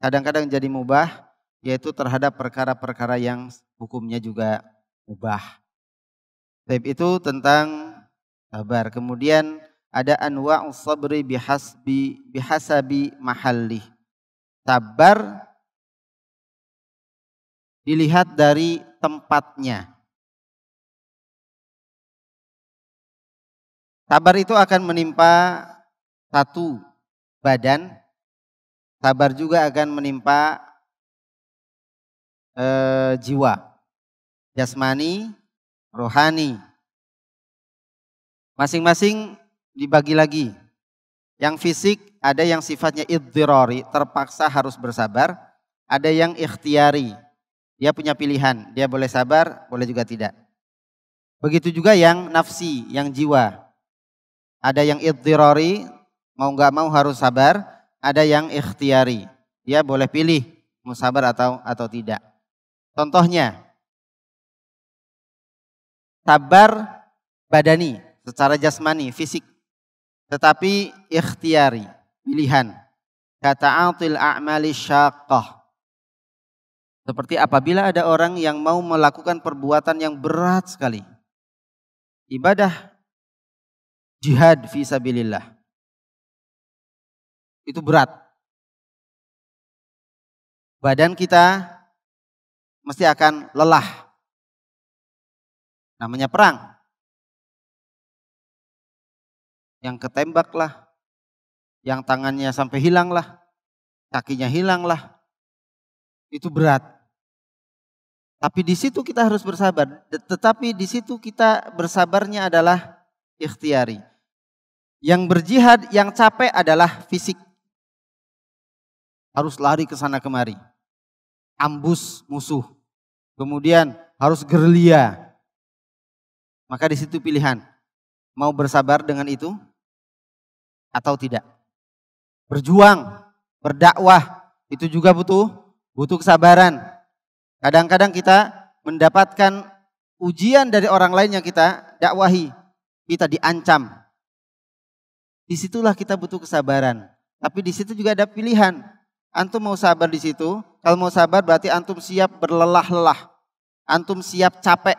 Speaker 1: kadang-kadang jadi mubah yaitu terhadap perkara-perkara yang hukumnya juga mubah. Baik itu tentang Sabar. Kemudian ada anwa'u sabri bihasbi bihasabi mahalli.
Speaker 2: Sabar dilihat dari tempatnya. Sabar itu akan menimpa satu badan. Sabar juga akan menimpa eh, jiwa, jasmani, rohani.
Speaker 1: Masing-masing dibagi lagi. Yang fisik ada yang sifatnya iddirori, terpaksa harus bersabar. Ada yang ikhtiari, dia punya pilihan, dia boleh sabar, boleh juga tidak. Begitu juga yang nafsi, yang jiwa. Ada yang iddirori, mau nggak mau harus sabar. Ada yang ikhtiari, dia boleh pilih mau sabar atau atau tidak. Contohnya, sabar badani, secara jasmani, fisik. Tetapi ikhtiari, pilihan. Kata atil a'mali syaqqah. Seperti apabila ada orang yang mau
Speaker 2: melakukan perbuatan yang berat sekali. Ibadah jihad visabilillah. Itu berat. Badan kita mesti akan lelah. Namanya perang. yang ketembak lah, yang tangannya sampai hilang lah, kakinya hilang lah. Itu berat. Tapi di
Speaker 1: situ kita harus bersabar. Tetapi di situ kita bersabarnya adalah ikhtiari. Yang berjihad, yang capek adalah fisik. Harus lari ke sana kemari. Ambus musuh. Kemudian harus gerlia. Maka di situ pilihan. Mau bersabar dengan itu atau tidak. Berjuang, berdakwah itu juga butuh butuh kesabaran. Kadang-kadang kita mendapatkan ujian dari orang lain yang kita dakwahi, kita diancam. Disitulah kita butuh kesabaran. Tapi di situ juga ada pilihan. Antum mau sabar di situ. Kalau mau sabar berarti antum siap berlelah-lelah. Antum siap capek.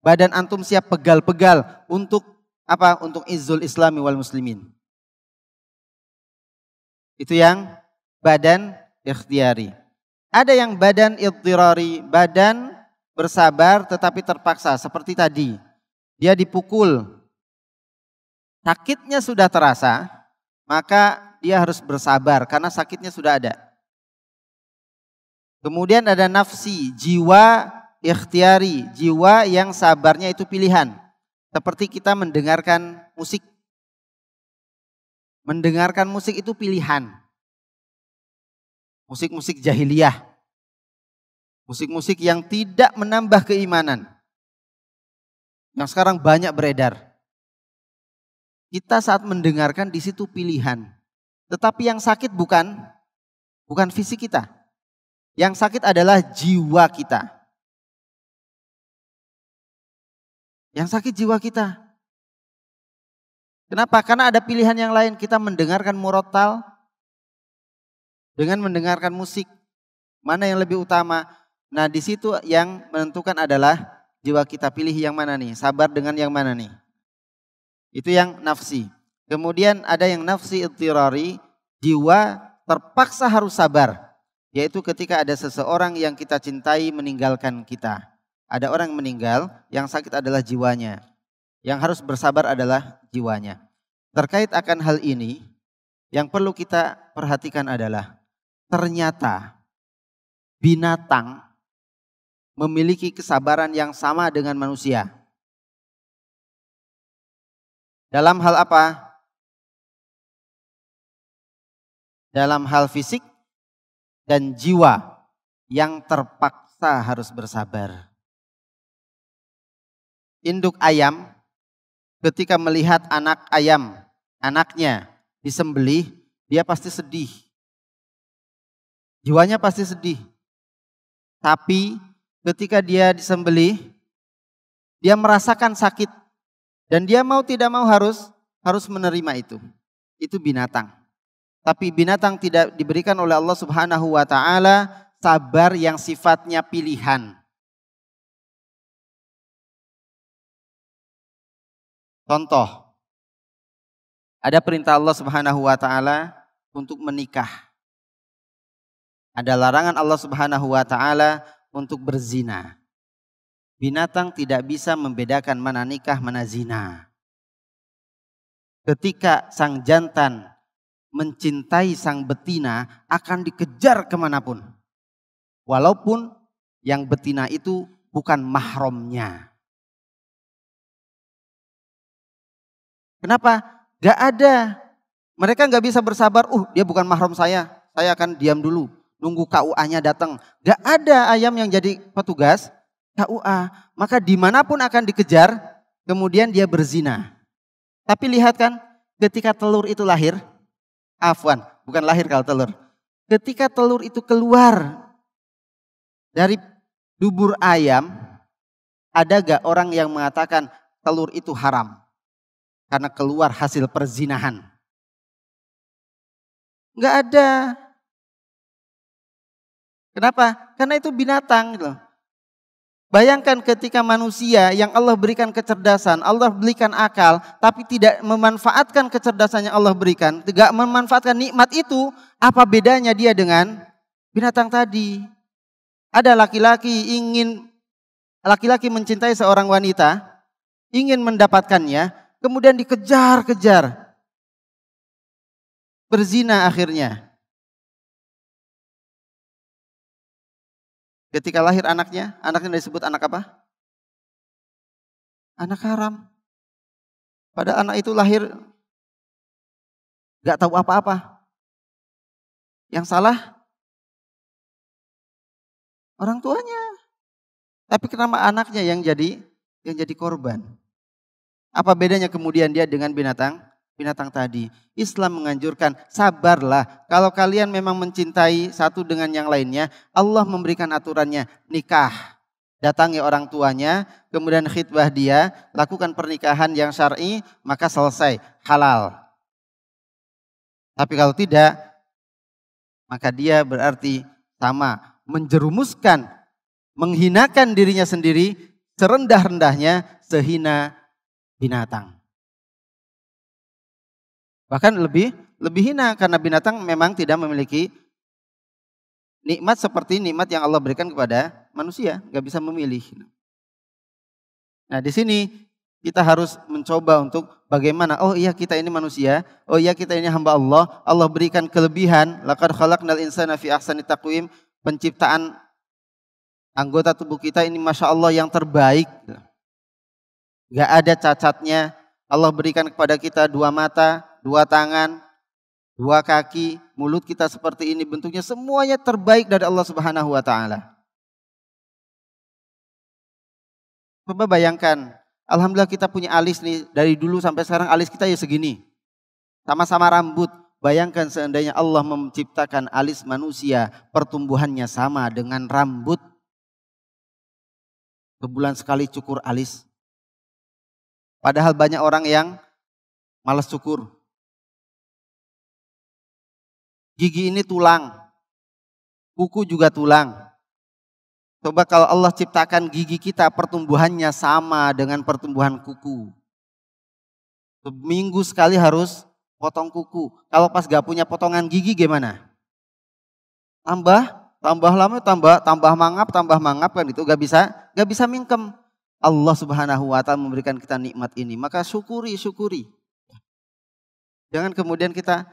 Speaker 1: Badan antum siap pegal-pegal untuk apa? Untuk izul islami wal muslimin. Itu yang badan ikhtiari. Ada yang badan ikhtirari, badan bersabar tetapi terpaksa seperti tadi. Dia dipukul. Sakitnya sudah terasa, maka dia harus bersabar karena sakitnya sudah ada. Kemudian ada nafsi, jiwa ikhtiari, jiwa yang sabarnya itu pilihan. Seperti kita mendengarkan
Speaker 2: musik Mendengarkan musik itu pilihan. Musik-musik jahiliyah. Musik-musik yang tidak menambah keimanan. Yang sekarang banyak beredar.
Speaker 1: Kita saat mendengarkan di situ pilihan. Tetapi yang sakit bukan
Speaker 2: bukan fisik kita. Yang sakit adalah jiwa kita. Yang sakit jiwa kita. Kenapa? Karena ada pilihan yang lain. Kita mendengarkan murotal
Speaker 1: dengan mendengarkan musik. Mana yang lebih utama? Nah di situ yang menentukan adalah jiwa kita pilih yang mana nih. Sabar dengan yang mana nih. Itu yang nafsi. Kemudian ada yang nafsi itirari. Jiwa terpaksa harus sabar. Yaitu ketika ada seseorang yang kita cintai meninggalkan kita. Ada orang meninggal, yang sakit adalah jiwanya. Yang harus bersabar adalah jiwanya. Terkait akan hal ini, yang perlu kita perhatikan adalah
Speaker 2: ternyata binatang memiliki kesabaran yang sama dengan manusia. Dalam hal apa? Dalam hal fisik dan jiwa yang terpaksa harus bersabar. Induk ayam ketika melihat
Speaker 1: anak ayam, anaknya disembelih, dia pasti sedih. Jiwanya pasti sedih. Tapi ketika dia disembelih, dia merasakan sakit dan dia mau tidak mau harus harus menerima itu. Itu binatang. Tapi binatang tidak diberikan
Speaker 2: oleh Allah Subhanahu wa taala sabar yang sifatnya pilihan. Contoh, ada perintah Allah Subhanahu wa taala untuk menikah.
Speaker 1: Ada larangan Allah Subhanahu wa taala untuk berzina. Binatang tidak bisa membedakan mana nikah mana zina. Ketika sang jantan mencintai sang betina akan
Speaker 2: dikejar kemanapun. Walaupun yang betina itu bukan mahramnya. Kenapa? Gak ada. Mereka gak bisa bersabar. Uh, dia bukan mahram saya. Saya
Speaker 1: akan diam dulu. Nunggu KUA-nya datang. Gak ada ayam yang jadi petugas KUA. Maka dimanapun akan dikejar, kemudian dia berzina. Tapi lihat kan, ketika telur itu lahir, afwan, bukan lahir kalau telur. Ketika telur itu keluar dari dubur ayam, ada gak orang yang mengatakan telur itu haram? karena
Speaker 2: keluar hasil perzinahan. Enggak ada. Kenapa? Karena itu binatang gitu.
Speaker 1: Bayangkan ketika manusia yang Allah berikan kecerdasan, Allah berikan akal, tapi tidak memanfaatkan kecerdasannya Allah berikan, tidak memanfaatkan nikmat itu, apa bedanya dia dengan binatang tadi? Ada laki-laki ingin laki-laki mencintai seorang wanita, ingin mendapatkannya, kemudian
Speaker 2: dikejar-kejar. Berzina akhirnya. Ketika lahir anaknya, anaknya disebut anak apa? Anak haram. Pada anak itu lahir gak tahu apa-apa. Yang salah orang tuanya. Tapi kenapa anaknya yang jadi yang jadi korban? Apa bedanya kemudian dia dengan
Speaker 1: binatang? Binatang tadi. Islam menganjurkan sabarlah. Kalau kalian memang mencintai satu dengan yang lainnya, Allah memberikan aturannya nikah. Datangi orang tuanya, kemudian khidbah dia, lakukan pernikahan yang syar'i, maka selesai halal. Tapi kalau tidak, maka dia berarti sama menjerumuskan, menghinakan dirinya sendiri serendah-rendahnya, sehina binatang. Bahkan lebih lebih hina karena binatang memang tidak memiliki nikmat seperti nikmat yang Allah berikan kepada manusia, nggak bisa memilih. Nah, di sini kita harus mencoba untuk bagaimana oh iya kita ini manusia, oh iya kita ini hamba Allah, Allah berikan kelebihan, laqad khalaqnal insana fi ahsani taqwim, penciptaan anggota tubuh kita ini masya Allah yang terbaik. Gak ada cacatnya. Allah berikan kepada kita dua mata, dua tangan, dua kaki, mulut kita seperti ini bentuknya semuanya terbaik dari Allah Subhanahu wa taala. Coba bayangkan, alhamdulillah kita punya alis nih dari dulu sampai sekarang alis kita ya segini. Sama-sama rambut. Bayangkan seandainya Allah menciptakan alis manusia, pertumbuhannya sama dengan rambut.
Speaker 2: Sebulan sekali cukur alis. Padahal banyak orang yang malas syukur. Gigi ini tulang. Kuku juga tulang. Coba kalau Allah ciptakan gigi
Speaker 1: kita pertumbuhannya sama dengan pertumbuhan kuku. Minggu sekali harus potong kuku. Kalau pas gak punya potongan gigi gimana? Tambah, tambah lama, tambah, tambah mangap, tambah mangap kan itu gak bisa, gak bisa mingkem. Allah Subhanahu wa taala memberikan kita nikmat ini, maka syukuri, syukuri. Jangan kemudian kita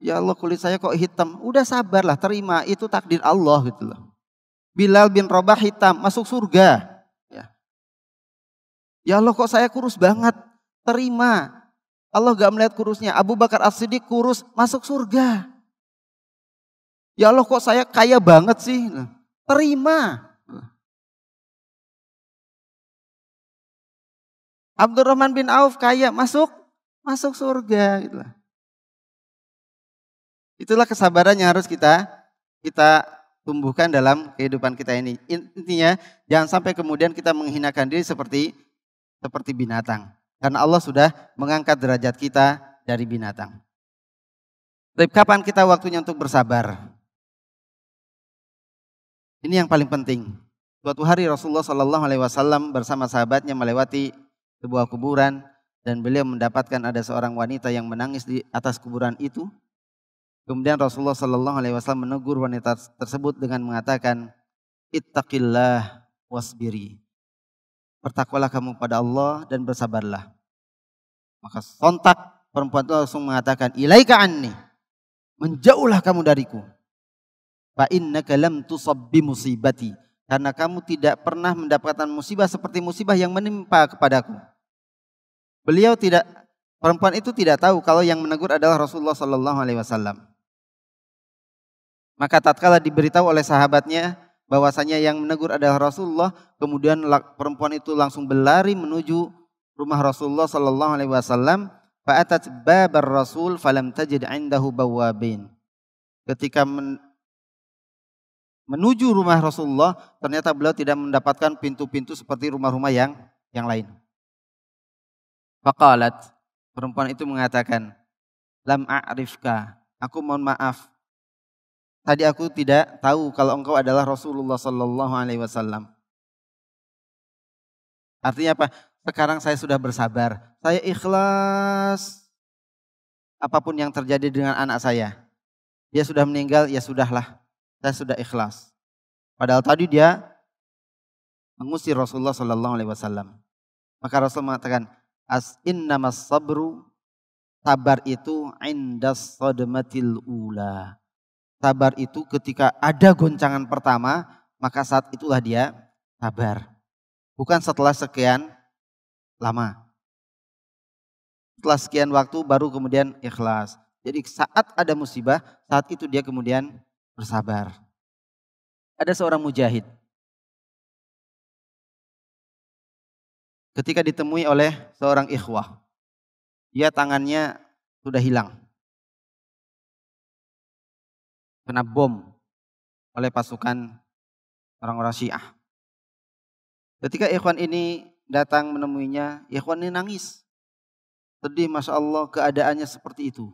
Speaker 1: ya Allah kulit saya kok hitam. Udah sabarlah, terima itu takdir Allah gitu loh. Bilal bin Rabah hitam, masuk surga. Ya.
Speaker 2: ya Allah kok saya kurus banget. Terima. Allah gak melihat kurusnya. Abu Bakar As-Siddiq kurus, masuk surga. Ya Allah kok saya kaya banget sih. Terima. Abdurrahman bin Auf kaya masuk masuk surga itulah Itulah kesabaran yang harus kita
Speaker 1: kita tumbuhkan dalam kehidupan kita ini. Intinya jangan sampai kemudian kita menghinakan diri seperti seperti binatang. Karena Allah sudah mengangkat derajat kita dari binatang. Tapi kapan kita waktunya untuk bersabar? Ini yang paling penting. Suatu hari Rasulullah Shallallahu Alaihi Wasallam bersama sahabatnya melewati sebuah kuburan dan beliau mendapatkan ada seorang wanita yang menangis di atas kuburan itu. Kemudian Rasulullah Shallallahu Alaihi Wasallam menegur wanita tersebut dengan mengatakan, Ittaqillah wasbiri. Bertakwalah kamu pada Allah dan bersabarlah. Maka sontak perempuan itu langsung mengatakan, Ilaika anni. Menjauhlah kamu dariku. Fa innaka lam tusabbi musibati karena kamu tidak pernah mendapatkan musibah seperti musibah yang menimpa kepadaku. Beliau tidak perempuan itu tidak tahu kalau yang menegur adalah Rasulullah Shallallahu alaihi wasallam. Maka tatkala diberitahu oleh sahabatnya bahwasanya yang menegur adalah Rasulullah, kemudian perempuan itu langsung berlari menuju rumah Rasulullah Shallallahu alaihi wasallam fa'atat babar rasul falam tajid indahu bawabin ketika menuju rumah Rasulullah, ternyata beliau tidak mendapatkan pintu-pintu seperti rumah-rumah yang yang lain. Fakalat perempuan itu mengatakan, "Lam a'rifka." Aku mohon maaf. Tadi aku tidak tahu kalau engkau adalah Rasulullah sallallahu alaihi wasallam. Artinya apa? Sekarang saya sudah bersabar. Saya ikhlas apapun yang terjadi dengan anak saya. Dia sudah meninggal, ya sudahlah saya sudah ikhlas. Padahal tadi dia mengusir Rasulullah Shallallahu Alaihi Wasallam. Maka Rasul mengatakan, as inna sabru sabar itu indas sodmatil ula. Sabar itu ketika ada goncangan pertama, maka saat itulah dia sabar. Bukan setelah sekian lama. Setelah sekian waktu baru kemudian ikhlas. Jadi saat ada musibah, saat itu dia kemudian
Speaker 2: bersabar. Ada seorang mujahid. Ketika ditemui oleh seorang ikhwah, dia tangannya sudah hilang. Kena bom oleh pasukan orang-orang Syiah. Ketika
Speaker 1: ikhwan ini datang menemuinya, ikhwan ini nangis. Sedih, Masya Allah keadaannya seperti itu.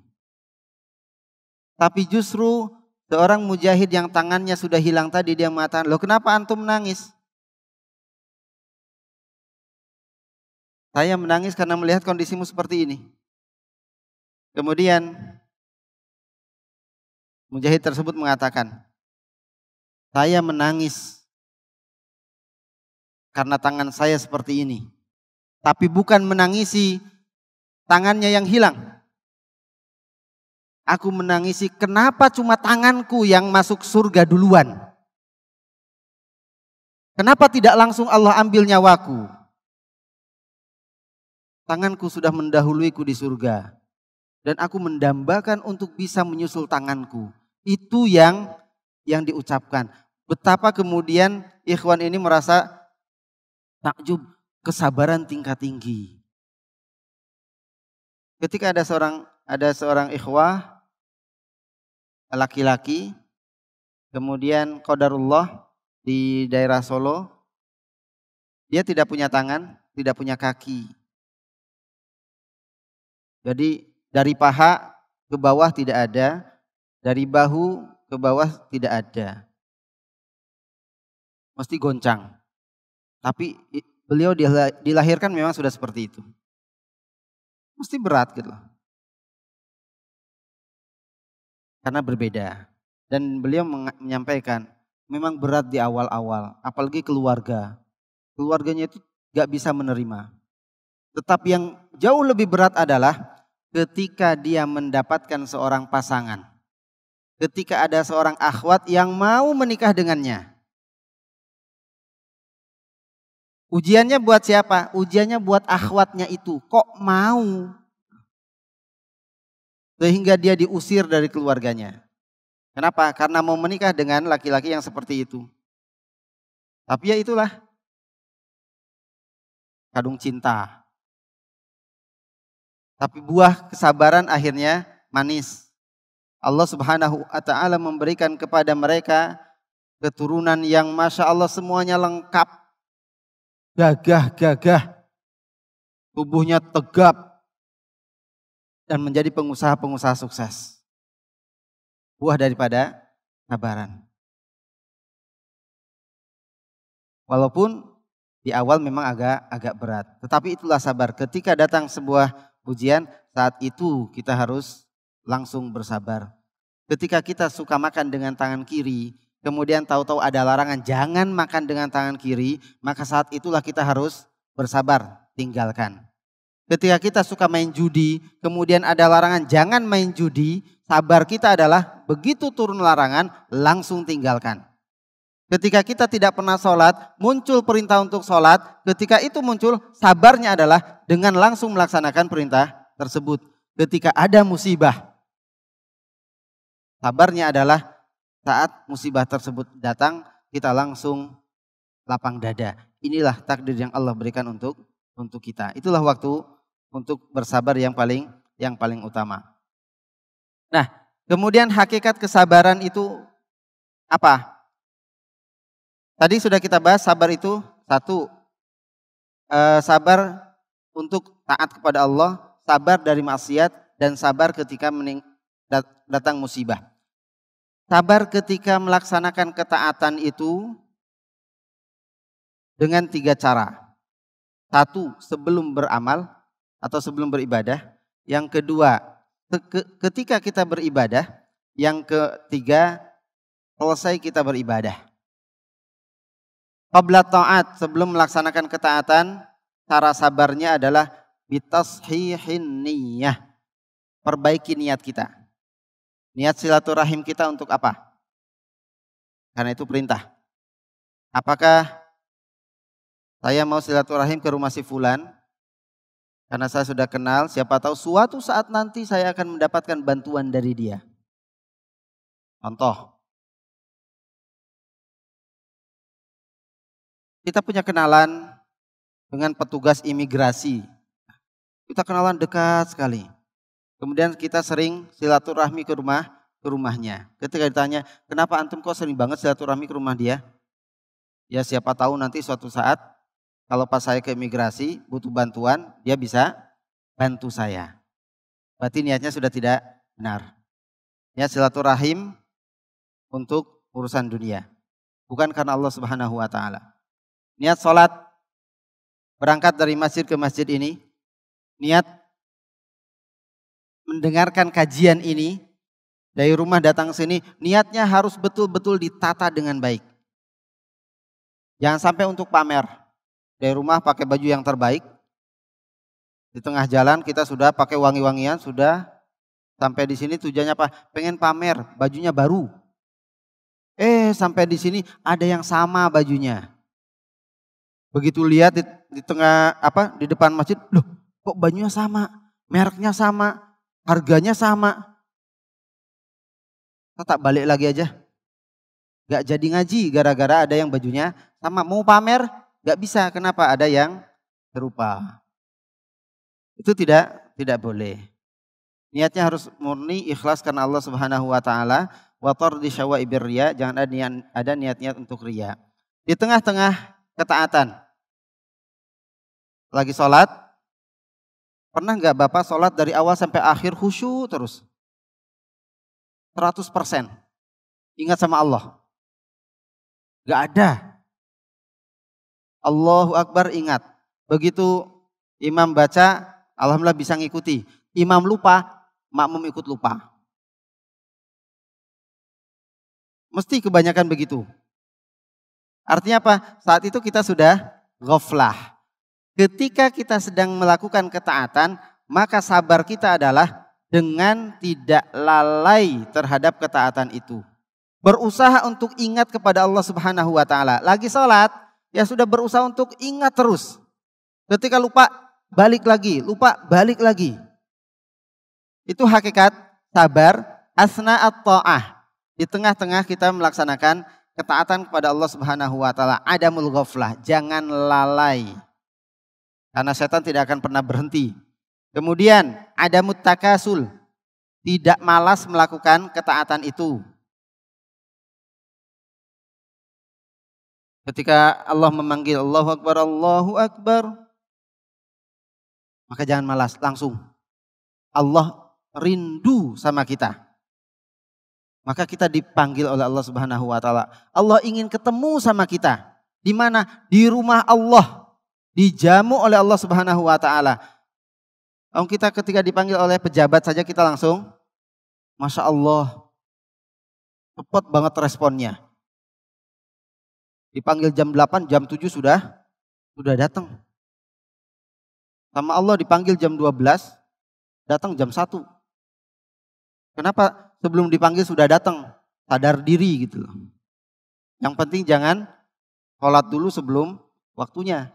Speaker 1: Tapi justru Seorang mujahid yang tangannya sudah hilang tadi dia mengatakan, "Loh, kenapa antum menangis?"
Speaker 2: Saya menangis karena melihat kondisimu seperti ini. Kemudian mujahid tersebut mengatakan, "Saya menangis karena tangan saya seperti ini." Tapi bukan menangisi tangannya yang hilang.
Speaker 1: Aku menangisi, kenapa cuma tanganku yang masuk
Speaker 2: surga duluan? Kenapa tidak langsung Allah ambil nyawaku? Tanganku sudah mendahuluiku di surga.
Speaker 1: Dan aku mendambakan untuk bisa menyusul tanganku. Itu yang yang diucapkan. Betapa kemudian ikhwan ini merasa
Speaker 2: takjub kesabaran tingkat tinggi. Ketika ada seorang ada seorang ikhwah laki-laki. Kemudian Qadarullah di daerah Solo. Dia tidak punya tangan, tidak punya kaki. Jadi
Speaker 1: dari paha ke bawah tidak ada, dari bahu ke bawah
Speaker 2: tidak ada. Mesti goncang. Tapi beliau dilahirkan memang sudah seperti itu. Mesti berat gitu karena berbeda. Dan beliau
Speaker 1: menyampaikan, memang berat di awal-awal, apalagi keluarga. Keluarganya itu gak bisa menerima. Tetapi yang jauh lebih berat adalah ketika dia mendapatkan seorang pasangan. Ketika ada seorang akhwat yang mau menikah dengannya. Ujiannya buat siapa? Ujiannya buat akhwatnya itu. Kok mau sehingga dia diusir dari keluarganya. Kenapa? Karena mau menikah
Speaker 2: dengan laki-laki yang seperti itu. Tapi ya itulah kadung cinta. Tapi buah
Speaker 1: kesabaran akhirnya manis. Allah Subhanahu wa taala memberikan kepada mereka keturunan yang masya Allah semuanya lengkap,
Speaker 2: gagah-gagah, tubuhnya tegap, dan menjadi pengusaha-pengusaha sukses. Buah daripada sabaran. Walaupun di awal
Speaker 1: memang agak agak berat, tetapi itulah sabar. Ketika datang sebuah ujian, saat itu kita harus langsung bersabar. Ketika kita suka makan dengan tangan kiri, kemudian tahu-tahu ada larangan jangan makan dengan tangan kiri, maka saat itulah kita harus bersabar, tinggalkan. Ketika kita suka main judi, kemudian ada larangan jangan main judi, sabar kita adalah begitu turun larangan langsung tinggalkan. Ketika kita tidak pernah sholat, muncul perintah untuk sholat. Ketika itu muncul, sabarnya adalah dengan langsung melaksanakan perintah tersebut. Ketika ada musibah, sabarnya adalah saat musibah tersebut datang, kita langsung lapang dada. Inilah takdir yang Allah berikan untuk untuk kita. Itulah waktu untuk bersabar yang paling yang paling utama. Nah, kemudian hakikat kesabaran itu apa? Tadi sudah kita bahas sabar itu satu eh, sabar untuk taat kepada Allah, sabar dari maksiat dan sabar ketika mening, datang musibah. Sabar ketika melaksanakan ketaatan itu dengan tiga cara. Satu, sebelum beramal atau sebelum beribadah. Yang kedua, ketika kita beribadah. Yang ketiga, selesai kita beribadah. Qabla ta'at, sebelum melaksanakan ketaatan, cara sabarnya adalah bitashihin niyah.
Speaker 2: Perbaiki niat kita. Niat silaturahim kita untuk apa? Karena itu perintah. Apakah saya
Speaker 1: mau silaturahim ke rumah si fulan? Karena saya sudah kenal, siapa tahu suatu saat
Speaker 2: nanti saya akan mendapatkan bantuan dari dia. Contoh. Kita punya kenalan dengan petugas imigrasi. Kita kenalan dekat sekali.
Speaker 1: Kemudian kita sering silaturahmi ke rumah ke rumahnya. Ketika ditanya, "Kenapa antum kok sering banget silaturahmi ke rumah dia?" Ya siapa tahu nanti suatu saat kalau pas saya ke imigrasi butuh bantuan, dia bisa bantu saya. Berarti niatnya sudah tidak benar. Niat ya, silaturahim untuk urusan dunia. Bukan karena Allah Subhanahu wa taala. Niat sholat berangkat dari masjid ke masjid ini, niat mendengarkan kajian ini dari rumah datang sini, niatnya harus betul-betul ditata dengan baik. Jangan sampai untuk pamer dari rumah pakai baju yang terbaik. Di tengah jalan kita sudah pakai wangi-wangian, sudah sampai di sini tujuannya apa? Pengen pamer, bajunya baru. Eh, sampai di sini ada yang sama bajunya. Begitu lihat di, di tengah apa? Di depan masjid, loh, kok bajunya sama, mereknya sama, harganya sama. Kita balik lagi aja. Gak jadi ngaji gara-gara ada yang bajunya sama. Mau pamer, Gak bisa. Kenapa? Ada yang serupa. Itu tidak tidak boleh. Niatnya harus murni ikhlas karena Allah Subhanahu wa taala wa tardi syawaibir riya, jangan ada niat ada niat untuk ria Di tengah-tengah ketaatan.
Speaker 2: Lagi sholat, pernah nggak Bapak sholat dari awal sampai akhir khusyuk terus? 100% ingat sama Allah. Gak ada Allahu Akbar
Speaker 1: ingat. Begitu imam baca, alhamdulillah bisa ngikuti. Imam lupa,
Speaker 2: makmum ikut lupa. Mesti kebanyakan begitu. Artinya apa? Saat itu kita sudah ghoflah.
Speaker 1: Ketika kita sedang melakukan ketaatan, maka sabar kita adalah dengan tidak lalai terhadap ketaatan itu. Berusaha untuk ingat kepada Allah Subhanahu wa taala. Lagi sholat, Ya sudah berusaha untuk ingat terus. Ketika lupa, balik lagi, lupa, balik lagi. Itu hakikat sabar asna at-ta'ah. Di tengah-tengah kita melaksanakan ketaatan kepada Allah Subhanahu wa taala. Adamul ghaflah, jangan lalai. Karena setan tidak akan pernah berhenti. Kemudian ada mutakasul,
Speaker 2: tidak malas melakukan ketaatan itu. Ketika Allah memanggil Allahu Akbar, Allahu Akbar. Maka jangan malas, langsung. Allah
Speaker 1: rindu sama kita. Maka kita dipanggil oleh Allah Subhanahu wa taala. Allah ingin ketemu sama kita. Di mana? Di rumah Allah. Dijamu oleh Allah Subhanahu wa taala. Om kita ketika dipanggil oleh pejabat
Speaker 2: saja kita langsung Masya Allah, cepat banget responnya. Dipanggil jam 8, jam 7 sudah sudah datang. Sama Allah dipanggil jam 12, datang jam 1.
Speaker 1: Kenapa sebelum dipanggil sudah datang? Sadar diri gitu loh.
Speaker 2: Yang penting jangan sholat dulu sebelum waktunya.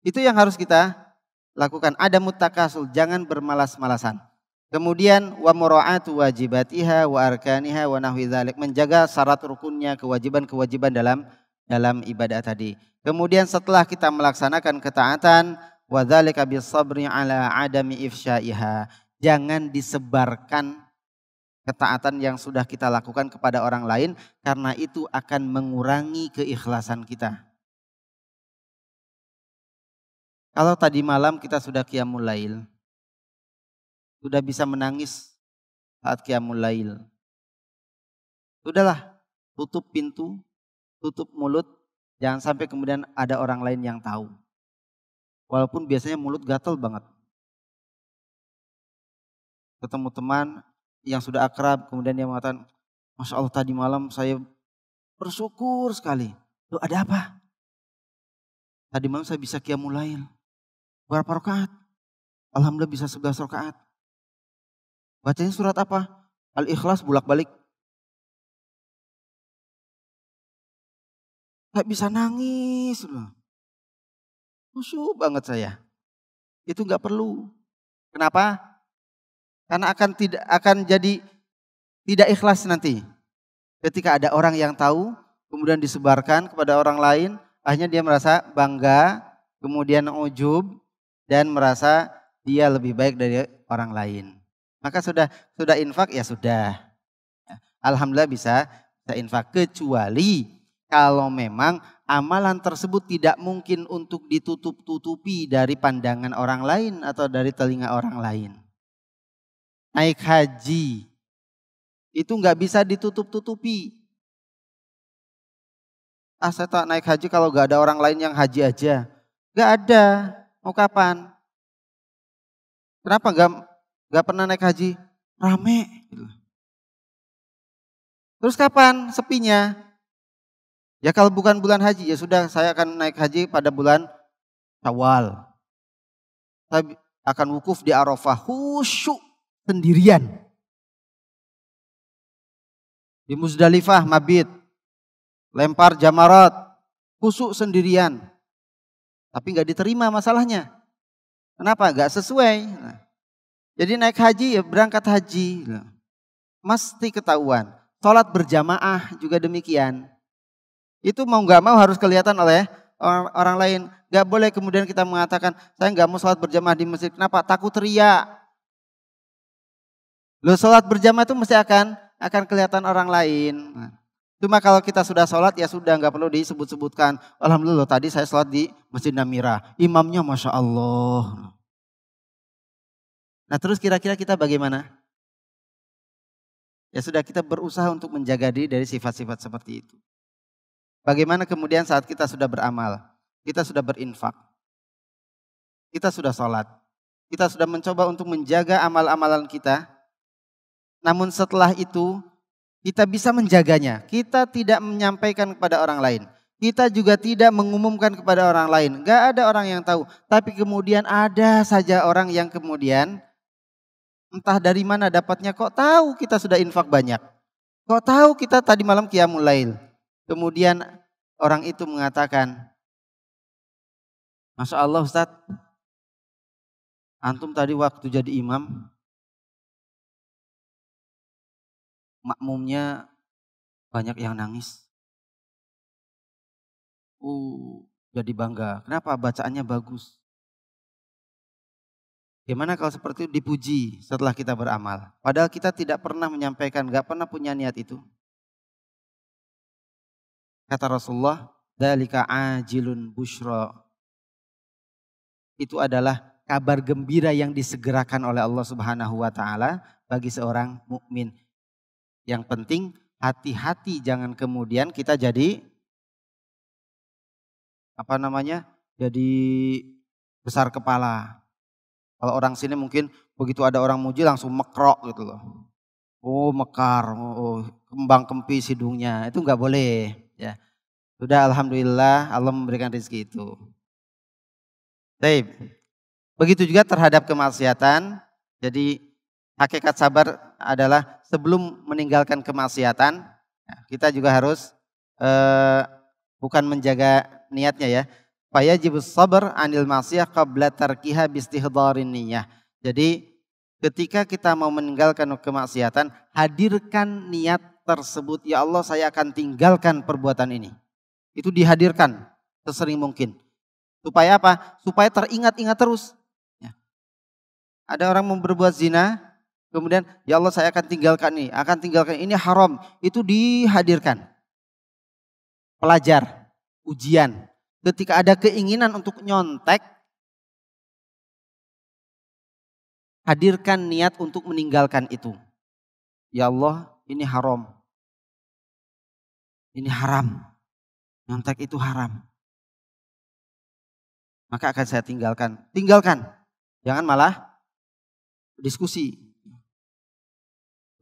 Speaker 2: Itu yang harus kita lakukan. Ada
Speaker 1: mutakasul, jangan bermalas-malasan. Kemudian wa muraatu wajibatiha wa arkaniha wa nahwi dzalik menjaga syarat rukunnya kewajiban-kewajiban dalam dalam ibadah tadi. Kemudian setelah kita melaksanakan ketaatan wa dzalika sabri ala adami ifsyaiha. Jangan disebarkan ketaatan yang sudah kita lakukan kepada orang lain karena itu akan mengurangi keikhlasan kita.
Speaker 2: Kalau tadi malam kita sudah qiyamul lail, sudah bisa menangis saat kiamul Lail. Sudahlah, tutup pintu, tutup mulut,
Speaker 1: jangan sampai kemudian ada orang lain yang tahu. Walaupun biasanya mulut gatel banget. Ketemu teman yang sudah akrab, kemudian dia mengatakan, Masya Allah tadi malam saya bersyukur sekali. Loh ada apa?
Speaker 2: Tadi malam saya bisa kiamulail. Berapa rakaat? Alhamdulillah bisa 11 rakaat. Bacanya surat apa? Al-Ikhlas bulak balik Gak bisa nangis loh. Khusyuk banget saya. Itu gak perlu. Kenapa? Karena akan tidak akan jadi tidak
Speaker 1: ikhlas nanti. Ketika ada orang yang tahu, kemudian disebarkan kepada orang lain, akhirnya dia merasa bangga, kemudian ujub, dan merasa dia lebih baik dari orang lain. Maka sudah sudah infak ya sudah. Ya, alhamdulillah bisa bisa infak kecuali kalau memang amalan tersebut tidak mungkin untuk ditutup-tutupi dari pandangan orang lain atau
Speaker 2: dari telinga orang lain. Naik haji itu nggak bisa ditutup-tutupi. Ah saya tak naik haji
Speaker 1: kalau nggak ada orang lain yang haji aja. Nggak ada. Mau kapan?
Speaker 2: Kenapa nggak Gak pernah naik haji, rame. Gitu. Terus kapan sepinya? Ya kalau bukan bulan haji, ya
Speaker 1: sudah saya akan naik haji pada bulan Syawal. Saya
Speaker 2: akan wukuf di Arafah khusyuk sendirian. Di Muzdalifah mabit, lempar jamarat,
Speaker 1: khusyuk sendirian. Tapi gak diterima masalahnya. Kenapa? gak sesuai. Nah. Jadi naik haji ya berangkat haji. Mesti ketahuan. Sholat berjamaah juga demikian. Itu mau gak mau harus kelihatan oleh orang, orang lain. Gak boleh kemudian kita mengatakan, saya gak mau sholat berjamaah di masjid. Kenapa? Takut teriak. Loh sholat berjamaah itu mesti akan akan kelihatan orang lain. Cuma kalau kita sudah sholat ya sudah nggak perlu disebut-sebutkan. Alhamdulillah tadi saya sholat di Masjid Namira.
Speaker 2: Imamnya Masya Allah.
Speaker 1: Nah terus kira-kira kita bagaimana? Ya sudah kita berusaha untuk menjaga diri dari sifat-sifat seperti itu. Bagaimana kemudian saat kita sudah beramal, kita sudah berinfak, kita sudah sholat, kita sudah mencoba untuk menjaga amal-amalan kita, namun setelah itu kita bisa menjaganya. Kita tidak menyampaikan kepada orang lain. Kita juga tidak mengumumkan kepada orang lain. Gak ada orang yang tahu. Tapi kemudian ada saja orang yang kemudian Entah dari mana dapatnya kok tahu kita sudah infak banyak. Kok tahu kita tadi malam qiyamul lail. Kemudian orang itu mengatakan,
Speaker 2: Masya Allah Ustaz, Antum tadi waktu jadi imam, makmumnya banyak yang nangis. Uh, jadi bangga. Kenapa bacaannya bagus?
Speaker 1: Bagaimana kalau seperti itu dipuji setelah kita beramal? Padahal kita tidak pernah menyampaikan, gak pernah
Speaker 2: punya niat itu. Kata Rasulullah, dalika ajilun bushro. Itu adalah kabar gembira
Speaker 1: yang disegerakan oleh Allah Subhanahu wa taala bagi seorang mukmin. Yang penting hati-hati jangan kemudian kita jadi apa namanya? jadi besar kepala, kalau orang sini mungkin begitu ada orang muji langsung mekrok gitu loh. Oh mekar, oh, kembang kempis hidungnya, itu nggak boleh. Ya. Sudah Alhamdulillah Allah memberikan rezeki itu. Taib. Begitu juga terhadap kemaksiatan. Jadi hakikat sabar adalah sebelum meninggalkan kemaksiatan, ya, kita juga harus eh, bukan menjaga niatnya ya, Fayajibu sabar anil masiyah qabla tarkiha bistihdarin niyah. Jadi ketika kita mau meninggalkan kemaksiatan, hadirkan niat tersebut. Ya Allah saya akan tinggalkan perbuatan ini. Itu dihadirkan sesering mungkin. Supaya apa? Supaya teringat-ingat terus. Ya. Ada orang mau berbuat zina, kemudian ya Allah saya akan tinggalkan ini, akan tinggalkan ini
Speaker 2: haram. Itu dihadirkan. Pelajar, ujian, ketika ada keinginan untuk nyontek, hadirkan niat untuk meninggalkan itu. Ya Allah, ini haram. Ini haram. Nyontek itu haram. Maka akan saya tinggalkan. Tinggalkan. Jangan malah diskusi.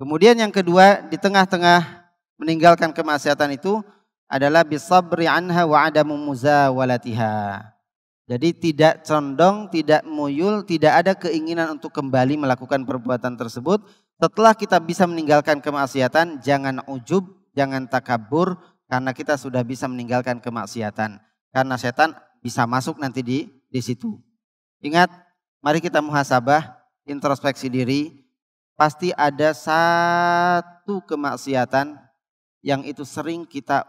Speaker 2: Kemudian yang kedua, di
Speaker 1: tengah-tengah meninggalkan kemaksiatan itu, adalah bisabri anha wa adamu muzawalatiha. Jadi tidak condong, tidak muyul, tidak ada keinginan untuk kembali melakukan perbuatan tersebut. Setelah kita bisa meninggalkan kemaksiatan, jangan ujub, jangan takabur, karena kita sudah bisa meninggalkan kemaksiatan. Karena setan bisa masuk nanti di di situ. Ingat, mari kita muhasabah, introspeksi diri. Pasti ada satu kemaksiatan yang itu sering kita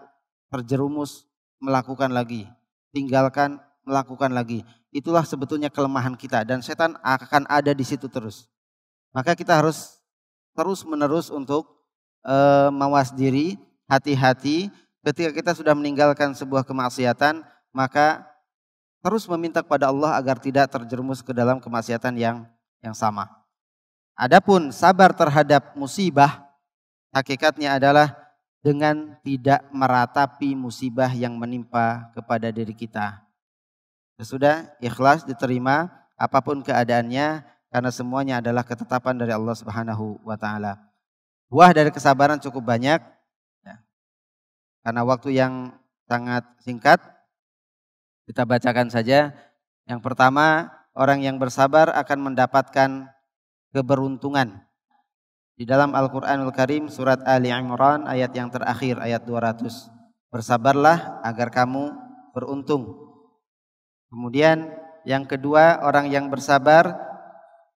Speaker 1: terjerumus melakukan lagi, tinggalkan melakukan lagi. Itulah sebetulnya kelemahan kita dan setan akan ada di situ terus. Maka kita harus terus menerus untuk e, mawas diri, hati-hati. Ketika kita sudah meninggalkan sebuah kemaksiatan, maka terus meminta kepada Allah agar tidak terjerumus ke dalam kemaksiatan yang yang sama. Adapun sabar terhadap musibah hakikatnya adalah dengan tidak meratapi musibah yang menimpa kepada diri kita. Sesudah ikhlas diterima apapun keadaannya karena semuanya adalah ketetapan dari Allah Subhanahu wa taala. Buah dari kesabaran cukup banyak ya. Karena waktu yang sangat singkat kita bacakan saja. Yang pertama, orang yang bersabar akan mendapatkan keberuntungan. Di dalam Al-Qur'anul Karim surat Ali Imran ayat yang terakhir ayat 200. Bersabarlah agar kamu beruntung. Kemudian yang kedua, orang yang bersabar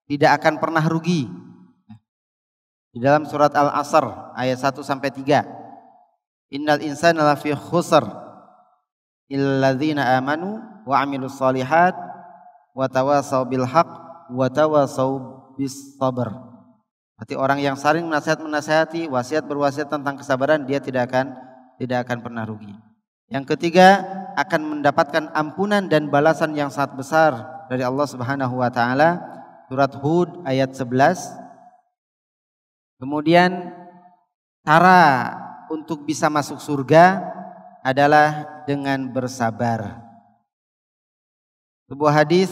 Speaker 1: tidak akan pernah rugi. Di dalam surat Al-Asr ayat 1 sampai 3. Innal insana lafi khusr illadzina amanu wa amilus solihat wa tawasaw bil haq wa tawasaw bis sabr. Berarti orang yang saling menasihat menasihati, wasiat berwasiat tentang kesabaran, dia tidak akan tidak akan pernah rugi. Yang ketiga, akan mendapatkan ampunan dan balasan yang sangat besar dari Allah Subhanahu wa taala. Surat Hud ayat 11. Kemudian cara untuk bisa masuk surga adalah dengan bersabar. Sebuah hadis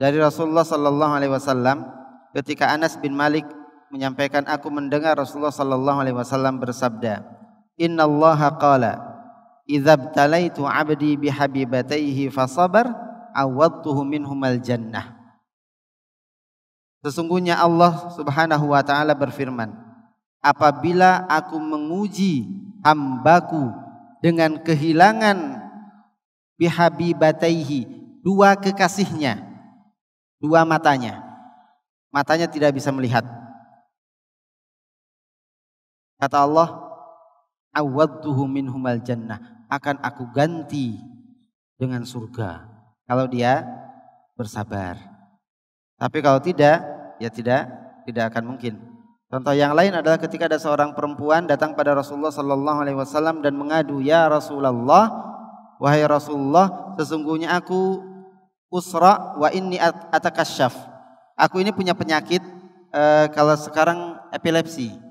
Speaker 1: dari Rasulullah sallallahu alaihi wasallam ketika Anas bin Malik menyampaikan aku mendengar Rasulullah sallallahu alaihi wasallam bersabda, "Innallaha qala, idza btalaitu 'abdi bihabibataihi fasabar, awadtuhu minhumal jannah." Sesungguhnya Allah Subhanahu wa taala berfirman, "Apabila aku menguji hambaku dengan kehilangan bihabibataihi, dua kekasihnya, dua matanya. Matanya tidak bisa melihat Kata Allah, awadduhu minhumal jannah. Akan aku ganti dengan surga. Kalau dia bersabar. Tapi kalau tidak, ya tidak, tidak akan mungkin. Contoh yang lain adalah ketika ada seorang perempuan datang pada Rasulullah Sallallahu Alaihi Wasallam dan mengadu, ya Rasulullah, wahai Rasulullah, sesungguhnya aku usra wa inni atakasyaf. Aku ini punya penyakit e, kalau sekarang epilepsi.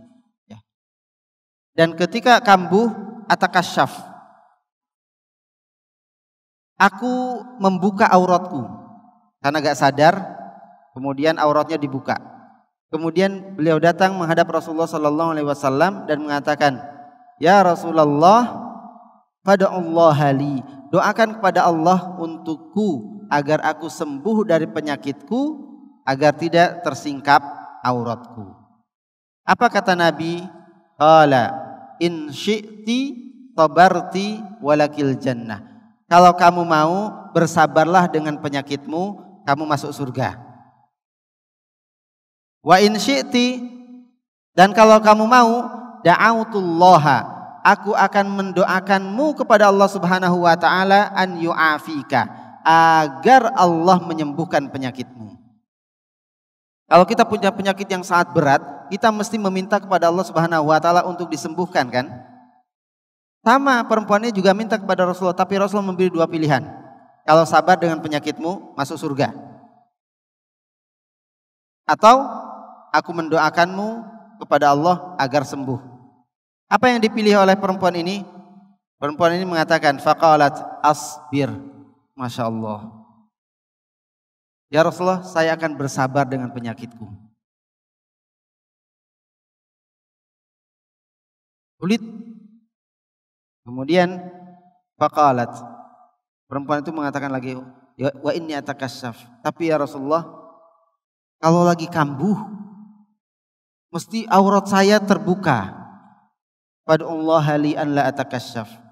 Speaker 1: Dan ketika kambuh atakasyaf. Aku membuka auratku karena gak sadar. Kemudian auratnya dibuka. Kemudian beliau datang menghadap Rasulullah Sallallahu Alaihi Wasallam dan mengatakan, Ya Rasulullah, pada Allah Ali doakan kepada Allah untukku agar aku sembuh dari penyakitku agar tidak tersingkap auratku. Apa kata Nabi Qala in syi'ti tabarti walakil jannah. Kalau kamu mau, bersabarlah dengan penyakitmu, kamu masuk surga. Wa in syi'ti dan kalau kamu mau, da'autullaha. Aku akan mendoakanmu kepada Allah Subhanahu wa taala an yu'afika agar Allah menyembuhkan penyakitmu. Kalau kita punya penyakit yang sangat berat, kita mesti meminta kepada Allah Subhanahu wa taala untuk disembuhkan kan? Sama perempuannya juga minta kepada Rasulullah, tapi Rasulullah memberi dua pilihan. Kalau sabar dengan penyakitmu masuk surga. Atau aku mendoakanmu kepada Allah agar sembuh. Apa yang dipilih oleh perempuan ini? Perempuan ini mengatakan faqalat asbir.
Speaker 2: Masya Allah. Ya Rasulullah, saya akan bersabar dengan penyakitku. Kulit. Kemudian fakalat.
Speaker 1: Perempuan itu mengatakan lagi, ya, "Wa inni atakasyaf." Tapi ya Rasulullah, kalau lagi kambuh mesti aurat saya terbuka. Pada Allah li an la atakasyaf.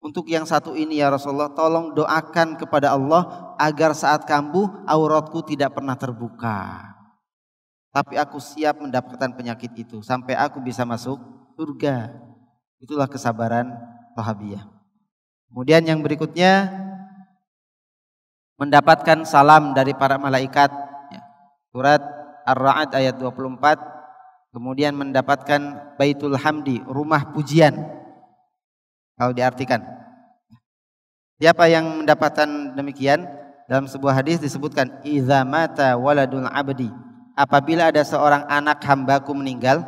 Speaker 1: Untuk yang satu ini ya Rasulullah, tolong doakan kepada Allah agar saat kambuh auratku tidak pernah terbuka. Tapi aku siap mendapatkan penyakit itu sampai aku bisa masuk surga. Itulah kesabaran sahabiah. Kemudian yang berikutnya mendapatkan salam dari para malaikat. Ya. Surat Ar-Ra'd ayat 24. Kemudian mendapatkan Baitul Hamdi, rumah pujian kalau diartikan. Siapa yang mendapatkan demikian? Dalam sebuah hadis disebutkan idza waladul abdi. Apabila ada seorang anak hambaku meninggal,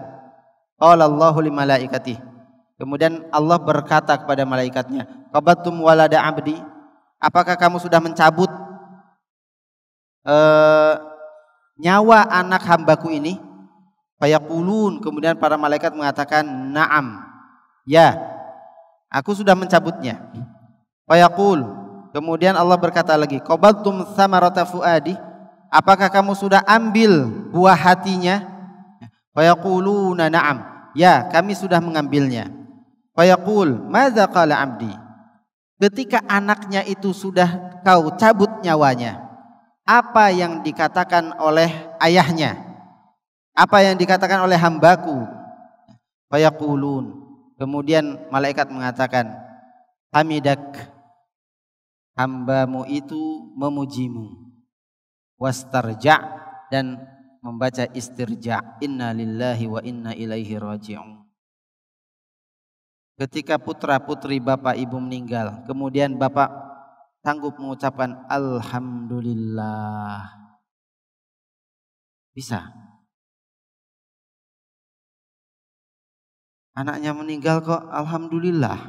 Speaker 1: Allahu Kemudian Allah berkata kepada malaikatnya, "Qabattum walada abdi?" Apakah kamu sudah mencabut uh, nyawa anak hambaku ini? Fayaqulun, kemudian para malaikat mengatakan, "Na'am." Ya, Aku sudah mencabutnya. Fayaqul. Kemudian Allah berkata lagi, "Qabaltum samarata fuadi?" Apakah kamu sudah ambil buah hatinya? Fayaquluna na'am. Ya, kami sudah mengambilnya. Fayaqul, "Madza qala 'abdi?" Ketika anaknya itu sudah kau cabut nyawanya, apa yang dikatakan oleh ayahnya? Apa yang dikatakan oleh hambaku? Fayaqulun, Kemudian malaikat mengatakan, Hamidak, hambamu itu memujimu. Wastarja' dan membaca istirja' inna lillahi wa inna ilaihi raji'un. Ketika putra putri bapak ibu meninggal, kemudian bapak
Speaker 2: sanggup mengucapkan alhamdulillah. Bisa. Anaknya meninggal kok alhamdulillah.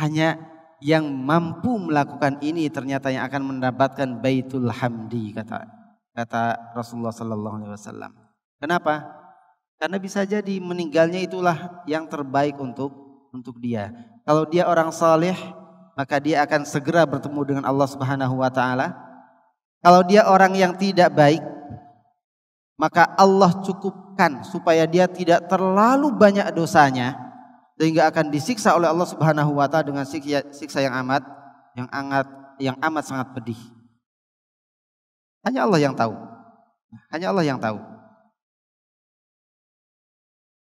Speaker 1: Hanya yang mampu melakukan ini ternyata yang akan mendapatkan baitul hamdi kata kata Rasulullah sallallahu alaihi wasallam. Kenapa? Karena bisa jadi meninggalnya itulah yang terbaik untuk untuk dia. Kalau dia orang saleh, maka dia akan segera bertemu dengan Allah Subhanahu wa taala. Kalau dia orang yang tidak baik, maka Allah cukup menyibukkan supaya dia tidak terlalu banyak dosanya sehingga akan disiksa oleh Allah Subhanahu wa taala dengan
Speaker 2: siksa yang amat yang amat yang amat sangat pedih. Hanya Allah yang tahu. Hanya Allah yang tahu.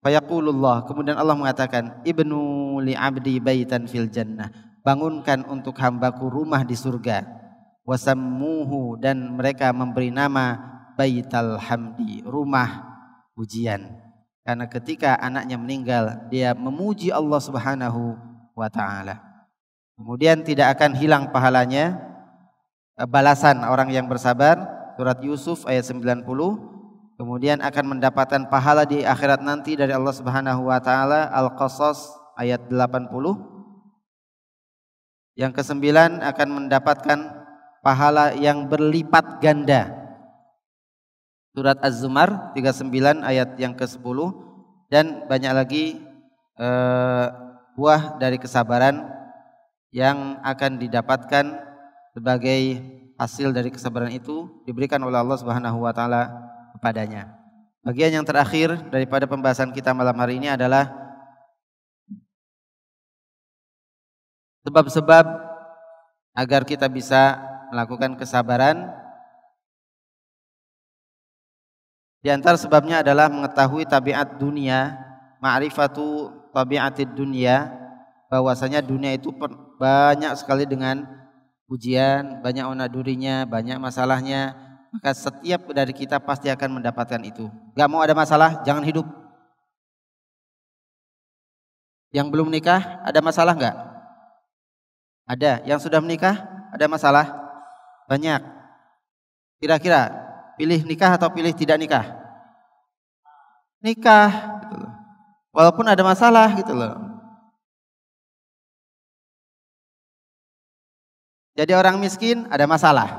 Speaker 1: Fayaqulullah, kemudian Allah mengatakan, "Ibnu li abdi baitan fil jannah." Bangunkan untuk hambaku rumah di surga. Wasammuhu dan mereka memberi nama Baital Hamdi, rumah ujian. Karena ketika anaknya meninggal, dia memuji Allah Subhanahu wa taala. Kemudian tidak akan hilang pahalanya eh, balasan orang yang bersabar. Surat Yusuf ayat 90. Kemudian akan mendapatkan pahala di akhirat nanti dari Allah Subhanahu wa taala Al-Qasas ayat 80. Yang kesembilan akan mendapatkan pahala yang berlipat ganda surat Az-Zumar 39 ayat yang ke-10 dan banyak lagi eh, buah dari kesabaran yang akan didapatkan sebagai hasil dari kesabaran itu diberikan oleh Allah Subhanahu wa taala kepadanya. Bagian yang terakhir daripada pembahasan kita malam hari ini adalah sebab-sebab agar kita bisa melakukan kesabaran Di antara sebabnya adalah mengetahui tabiat dunia, ma'rifatu tabiatid dunia, bahwasanya dunia itu banyak sekali dengan ujian, banyak onadurinya, banyak masalahnya. Maka setiap dari kita pasti akan mendapatkan itu. Gak mau ada masalah, jangan hidup.
Speaker 2: Yang belum nikah, ada masalah nggak? Ada. Yang sudah menikah, ada masalah? Banyak.
Speaker 1: Kira-kira Pilih nikah atau pilih tidak nikah? Nikah gitu loh.
Speaker 2: Walaupun ada masalah gitu loh. Jadi orang miskin ada masalah.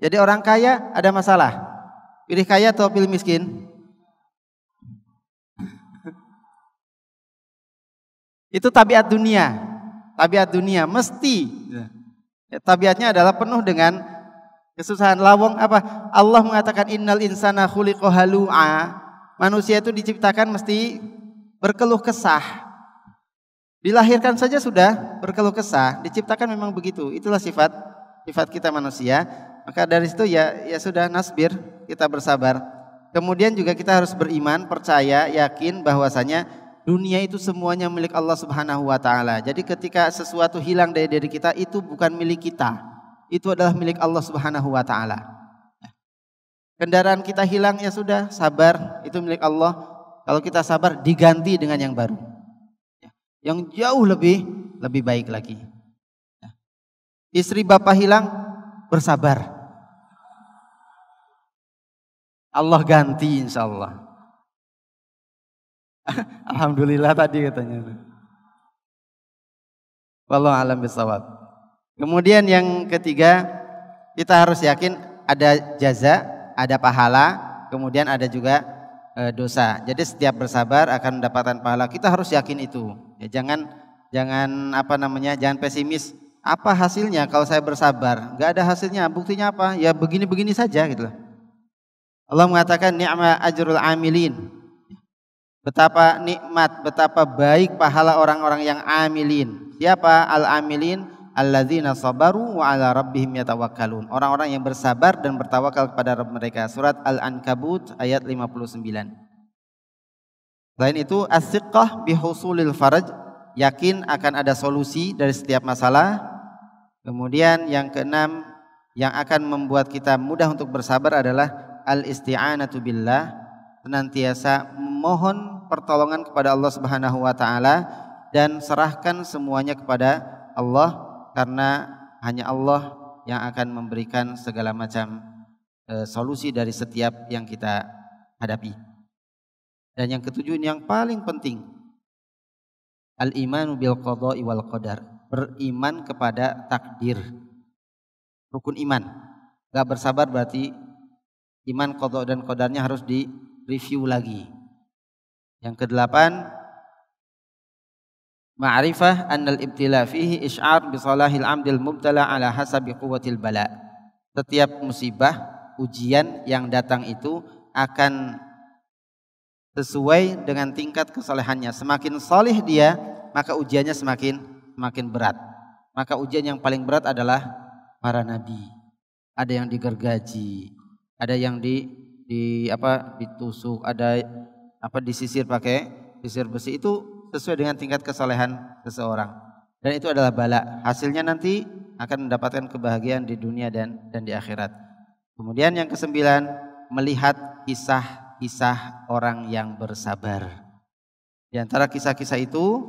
Speaker 2: Jadi orang
Speaker 1: kaya ada masalah. Pilih kaya atau pilih miskin? Itu tabiat dunia. Tabiat dunia mesti. Ya, tabiatnya adalah penuh dengan Kesusahan lawong apa? Allah mengatakan innal insana khuliqa halu'a. Manusia itu diciptakan mesti berkeluh kesah. Dilahirkan saja sudah berkeluh kesah, diciptakan memang begitu. Itulah sifat sifat kita manusia. Maka dari situ ya ya sudah nasbir, kita bersabar. Kemudian juga kita harus beriman, percaya, yakin bahwasanya dunia itu semuanya milik Allah Subhanahu wa taala. Jadi ketika sesuatu hilang dari diri kita itu bukan milik kita itu adalah milik Allah Subhanahu wa taala. Kendaraan kita hilang ya sudah, sabar, itu milik Allah. Kalau kita sabar diganti dengan yang baru. Ya. Yang jauh lebih lebih baik lagi.
Speaker 2: Ya. Istri Bapak hilang, bersabar. Allah ganti insya Allah. Alhamdulillah tadi katanya.
Speaker 1: Wallahu alam bisawab. Kemudian yang ketiga, kita harus yakin ada jaza, ada pahala, kemudian ada juga e, dosa. Jadi setiap bersabar akan mendapatkan pahala. Kita harus yakin itu. Ya, jangan jangan apa namanya? Jangan pesimis. Apa hasilnya kalau saya bersabar? Gak ada hasilnya. Buktinya apa? Ya begini-begini saja gitu loh. Allah mengatakan ni'ma ajrul amilin. Betapa nikmat, betapa baik pahala orang-orang yang amilin. Siapa al-amilin? alladzina sabaru wa ala rabbihim yatawakkalun. Orang-orang yang bersabar dan bertawakal kepada Rabb mereka. Surat Al-Ankabut ayat 59. Selain itu as bihusulil faraj, yakin akan ada solusi dari setiap masalah. Kemudian yang keenam yang akan membuat kita mudah untuk bersabar adalah al-isti'anatu billah, senantiasa memohon pertolongan kepada Allah Subhanahu wa taala dan serahkan semuanya kepada Allah karena hanya Allah yang akan memberikan segala macam e, solusi dari setiap yang kita hadapi. Dan yang ketujuh ini yang paling penting. al iman bil qada'i wal qadar. Beriman kepada takdir. Rukun iman. Gak bersabar berarti iman qada' dan qadarnya harus di review lagi. Yang kedelapan, Ma'rifah annal ibtila fihi isy'ar bi salahil amdil mubtala ala hasabi quwwatil bala. Setiap musibah, ujian yang datang itu akan sesuai dengan tingkat kesalehannya. Semakin solih dia, maka ujiannya semakin semakin berat. Maka ujian yang paling berat adalah para nabi. Ada yang digergaji, ada yang di di apa ditusuk, ada apa disisir pakai sisir besi itu sesuai dengan tingkat kesalehan seseorang. Dan itu adalah bala. Hasilnya nanti akan mendapatkan kebahagiaan di dunia dan dan di akhirat. Kemudian yang kesembilan, melihat kisah-kisah orang yang bersabar. Di antara kisah-kisah itu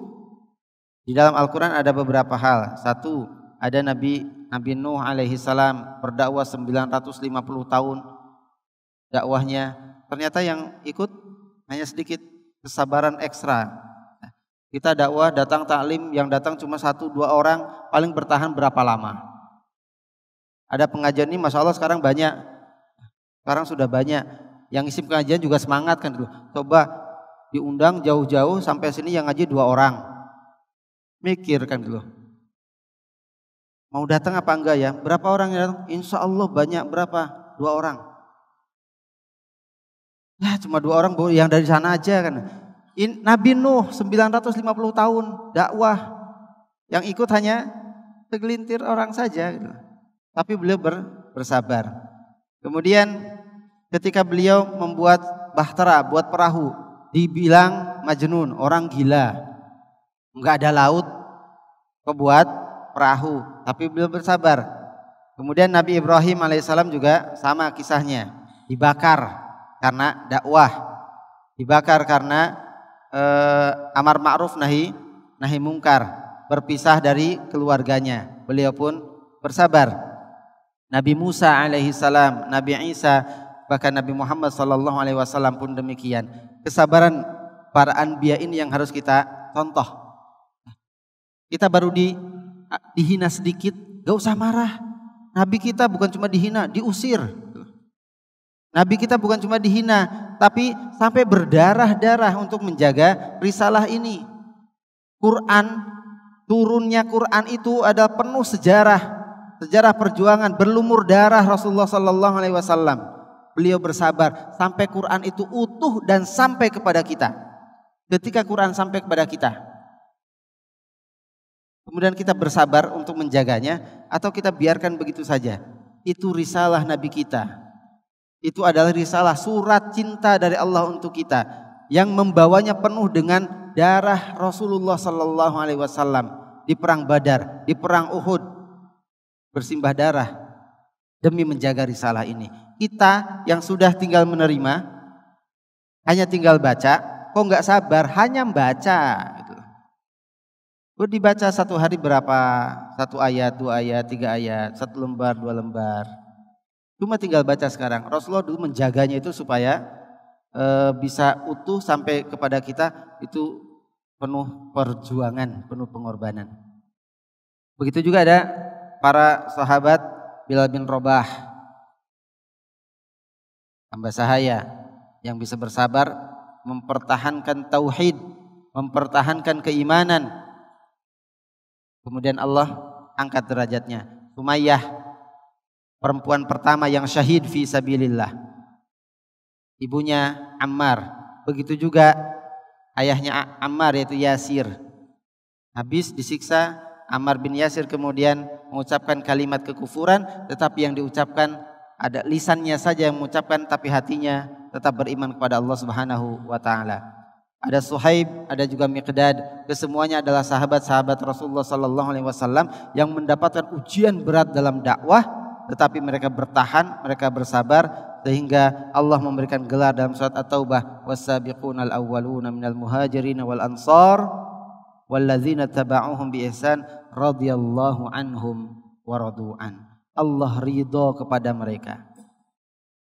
Speaker 1: di dalam Al-Qur'an ada beberapa hal. Satu, ada Nabi Nabi Nuh alaihi salam berdakwah 950 tahun dakwahnya. Ternyata yang ikut hanya sedikit kesabaran ekstra kita dakwah datang taklim yang datang cuma satu dua orang paling bertahan berapa lama. Ada pengajian ini masya Allah sekarang banyak. Sekarang sudah banyak. Yang isi pengajian juga semangat kan dulu. Coba diundang jauh-jauh sampai sini yang ngaji dua orang. Mikir kan dulu. Mau datang apa enggak ya? Berapa orang yang datang? Insya Allah banyak. Berapa? Dua orang. Ya cuma dua orang yang dari sana aja kan. In, Nabi Nuh 950 tahun dakwah yang ikut hanya segelintir orang saja gitu. Tapi beliau ber, bersabar. Kemudian ketika beliau membuat bahtera, buat perahu, dibilang majnun, orang gila. Enggak ada laut kebuat perahu, tapi beliau bersabar. Kemudian Nabi Ibrahim alaihissalam juga sama kisahnya, dibakar karena dakwah, dibakar karena eh, amar ma'ruf nahi nahi mungkar, berpisah dari keluarganya. Beliau pun bersabar. Nabi Musa alaihi salam, Nabi Isa, bahkan Nabi Muhammad sallallahu alaihi wasallam pun demikian. Kesabaran para anbiya ini yang harus kita contoh. Kita baru di dihina sedikit, gak usah marah. Nabi kita bukan cuma dihina, diusir. Nabi kita bukan cuma dihina, tapi sampai berdarah-darah untuk menjaga risalah ini. Quran, turunnya Quran itu adalah penuh sejarah, sejarah perjuangan berlumur darah Rasulullah Sallallahu Alaihi Wasallam. Beliau bersabar sampai Quran itu utuh dan sampai kepada kita. Ketika Quran sampai kepada kita, kemudian kita bersabar untuk menjaganya, atau kita biarkan begitu saja. Itu risalah Nabi kita itu adalah risalah surat cinta dari Allah untuk kita yang membawanya penuh dengan darah Rasulullah Sallallahu Alaihi Wasallam di perang Badar, di perang Uhud bersimbah darah demi menjaga risalah ini. Kita yang sudah tinggal menerima hanya tinggal baca, kok nggak sabar hanya baca. Gue gitu dibaca satu hari berapa? Satu ayat, dua ayat, tiga ayat, satu lembar, dua lembar. Cuma tinggal baca sekarang. Rasulullah dulu menjaganya itu supaya e, bisa utuh sampai kepada kita itu penuh perjuangan, penuh pengorbanan. Begitu juga ada para sahabat Bilal bin Robah, hamba sahaya yang bisa bersabar mempertahankan tauhid, mempertahankan keimanan. Kemudian Allah angkat derajatnya. Umayyah perempuan pertama yang syahid fi sabilillah. Ibunya Ammar. Begitu juga ayahnya Ammar yaitu Yasir. Habis disiksa Ammar bin Yasir kemudian mengucapkan kalimat kekufuran tetapi yang diucapkan ada lisannya saja yang mengucapkan tapi hatinya tetap beriman kepada Allah Subhanahu wa taala. Ada Suhaib, ada juga Miqdad, kesemuanya adalah sahabat-sahabat Rasulullah sallallahu alaihi wasallam yang mendapatkan ujian berat dalam dakwah tetapi mereka bertahan, mereka bersabar sehingga Allah memberikan gelar dalam surat At-Taubah al awwaluna minal muhajirin wal ansar walladzina taba'uhum bi ihsan radhiyallahu anhum wa radu'an. Allah ridho kepada mereka.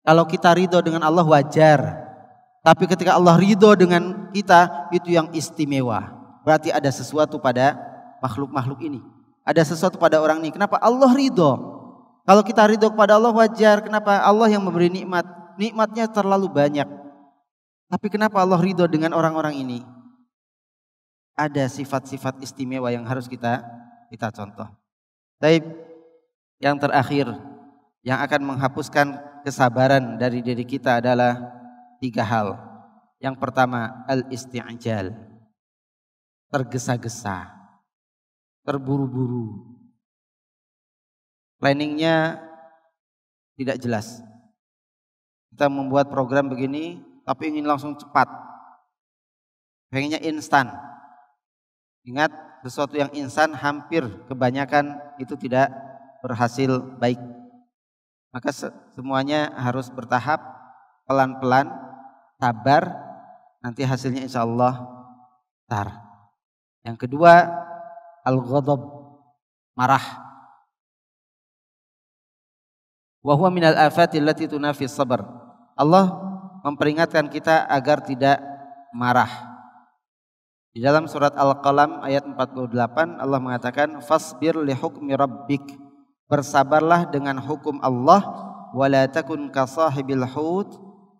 Speaker 1: Kalau kita ridho dengan Allah wajar. Tapi ketika Allah ridho dengan kita itu yang istimewa. Berarti ada sesuatu pada makhluk-makhluk ini. Ada sesuatu pada orang ini. Kenapa Allah ridho? Kalau kita ridho kepada Allah wajar. Kenapa? Allah yang memberi nikmat. Nikmatnya terlalu banyak. Tapi kenapa Allah ridho dengan orang-orang ini? Ada sifat-sifat istimewa yang harus kita kita contoh. Tapi yang terakhir yang akan menghapuskan kesabaran dari diri kita adalah tiga hal. Yang pertama
Speaker 2: al-isti'jal. Tergesa-gesa. Terburu-buru planningnya tidak jelas. Kita membuat program begini, tapi ingin langsung cepat.
Speaker 1: Pengennya instan. Ingat, sesuatu yang instan hampir kebanyakan itu tidak berhasil baik. Maka semuanya harus bertahap, pelan-pelan, sabar, nanti hasilnya insya
Speaker 2: Allah tar. Yang kedua, al-ghadab, marah. Wa huwa minal afati allati
Speaker 1: tunafi sabr. Allah memperingatkan kita agar tidak marah. Di dalam surat Al-Qalam ayat 48 Allah mengatakan fasbir li hukmi rabbik. Bersabarlah dengan hukum Allah wala takun ka sahibil hut.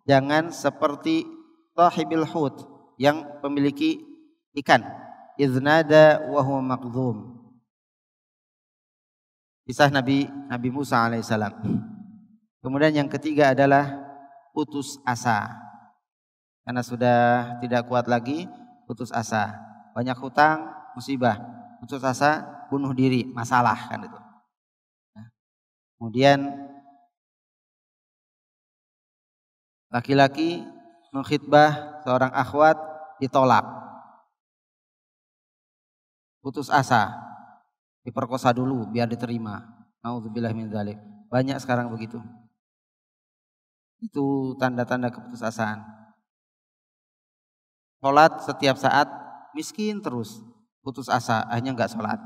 Speaker 1: Jangan seperti sahibil hut yang memiliki ikan. Iznada wa huwa maqdhum kisah Nabi Nabi Musa alaihissalam. Kemudian yang ketiga adalah putus asa. Karena sudah tidak kuat lagi, putus asa. Banyak hutang, musibah. Putus asa, bunuh diri,
Speaker 2: masalah kan itu. Nah, kemudian laki-laki mengkhitbah seorang akhwat ditolak. Putus asa, diperkosa dulu biar diterima. Nauzubillah min dzalik. Banyak sekarang begitu.
Speaker 1: Itu tanda-tanda keputusasaan. Sholat setiap saat miskin terus, putus asa, akhirnya nggak sholat.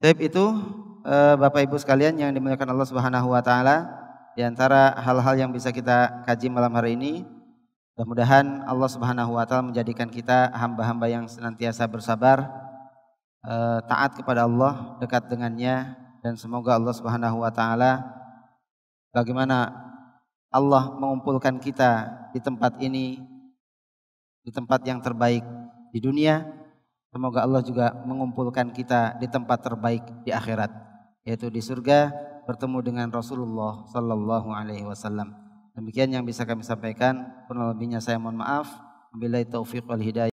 Speaker 1: Tapi itu eh, Bapak Ibu sekalian yang dimuliakan Allah Subhanahu wa taala, di antara hal-hal yang bisa kita kaji malam hari ini, mudah-mudahan Allah Subhanahu wa taala menjadikan kita hamba-hamba yang senantiasa bersabar Eh, taat kepada Allah, dekat dengannya dan semoga Allah Subhanahu wa taala bagaimana Allah mengumpulkan kita di tempat ini di tempat yang terbaik di dunia, semoga Allah juga mengumpulkan kita di tempat terbaik di akhirat, yaitu di surga bertemu dengan Rasulullah
Speaker 2: sallallahu alaihi wasallam. Demikian yang bisa kami sampaikan. Kurang lebihnya saya mohon maaf. Bila taufiq wal hidayah.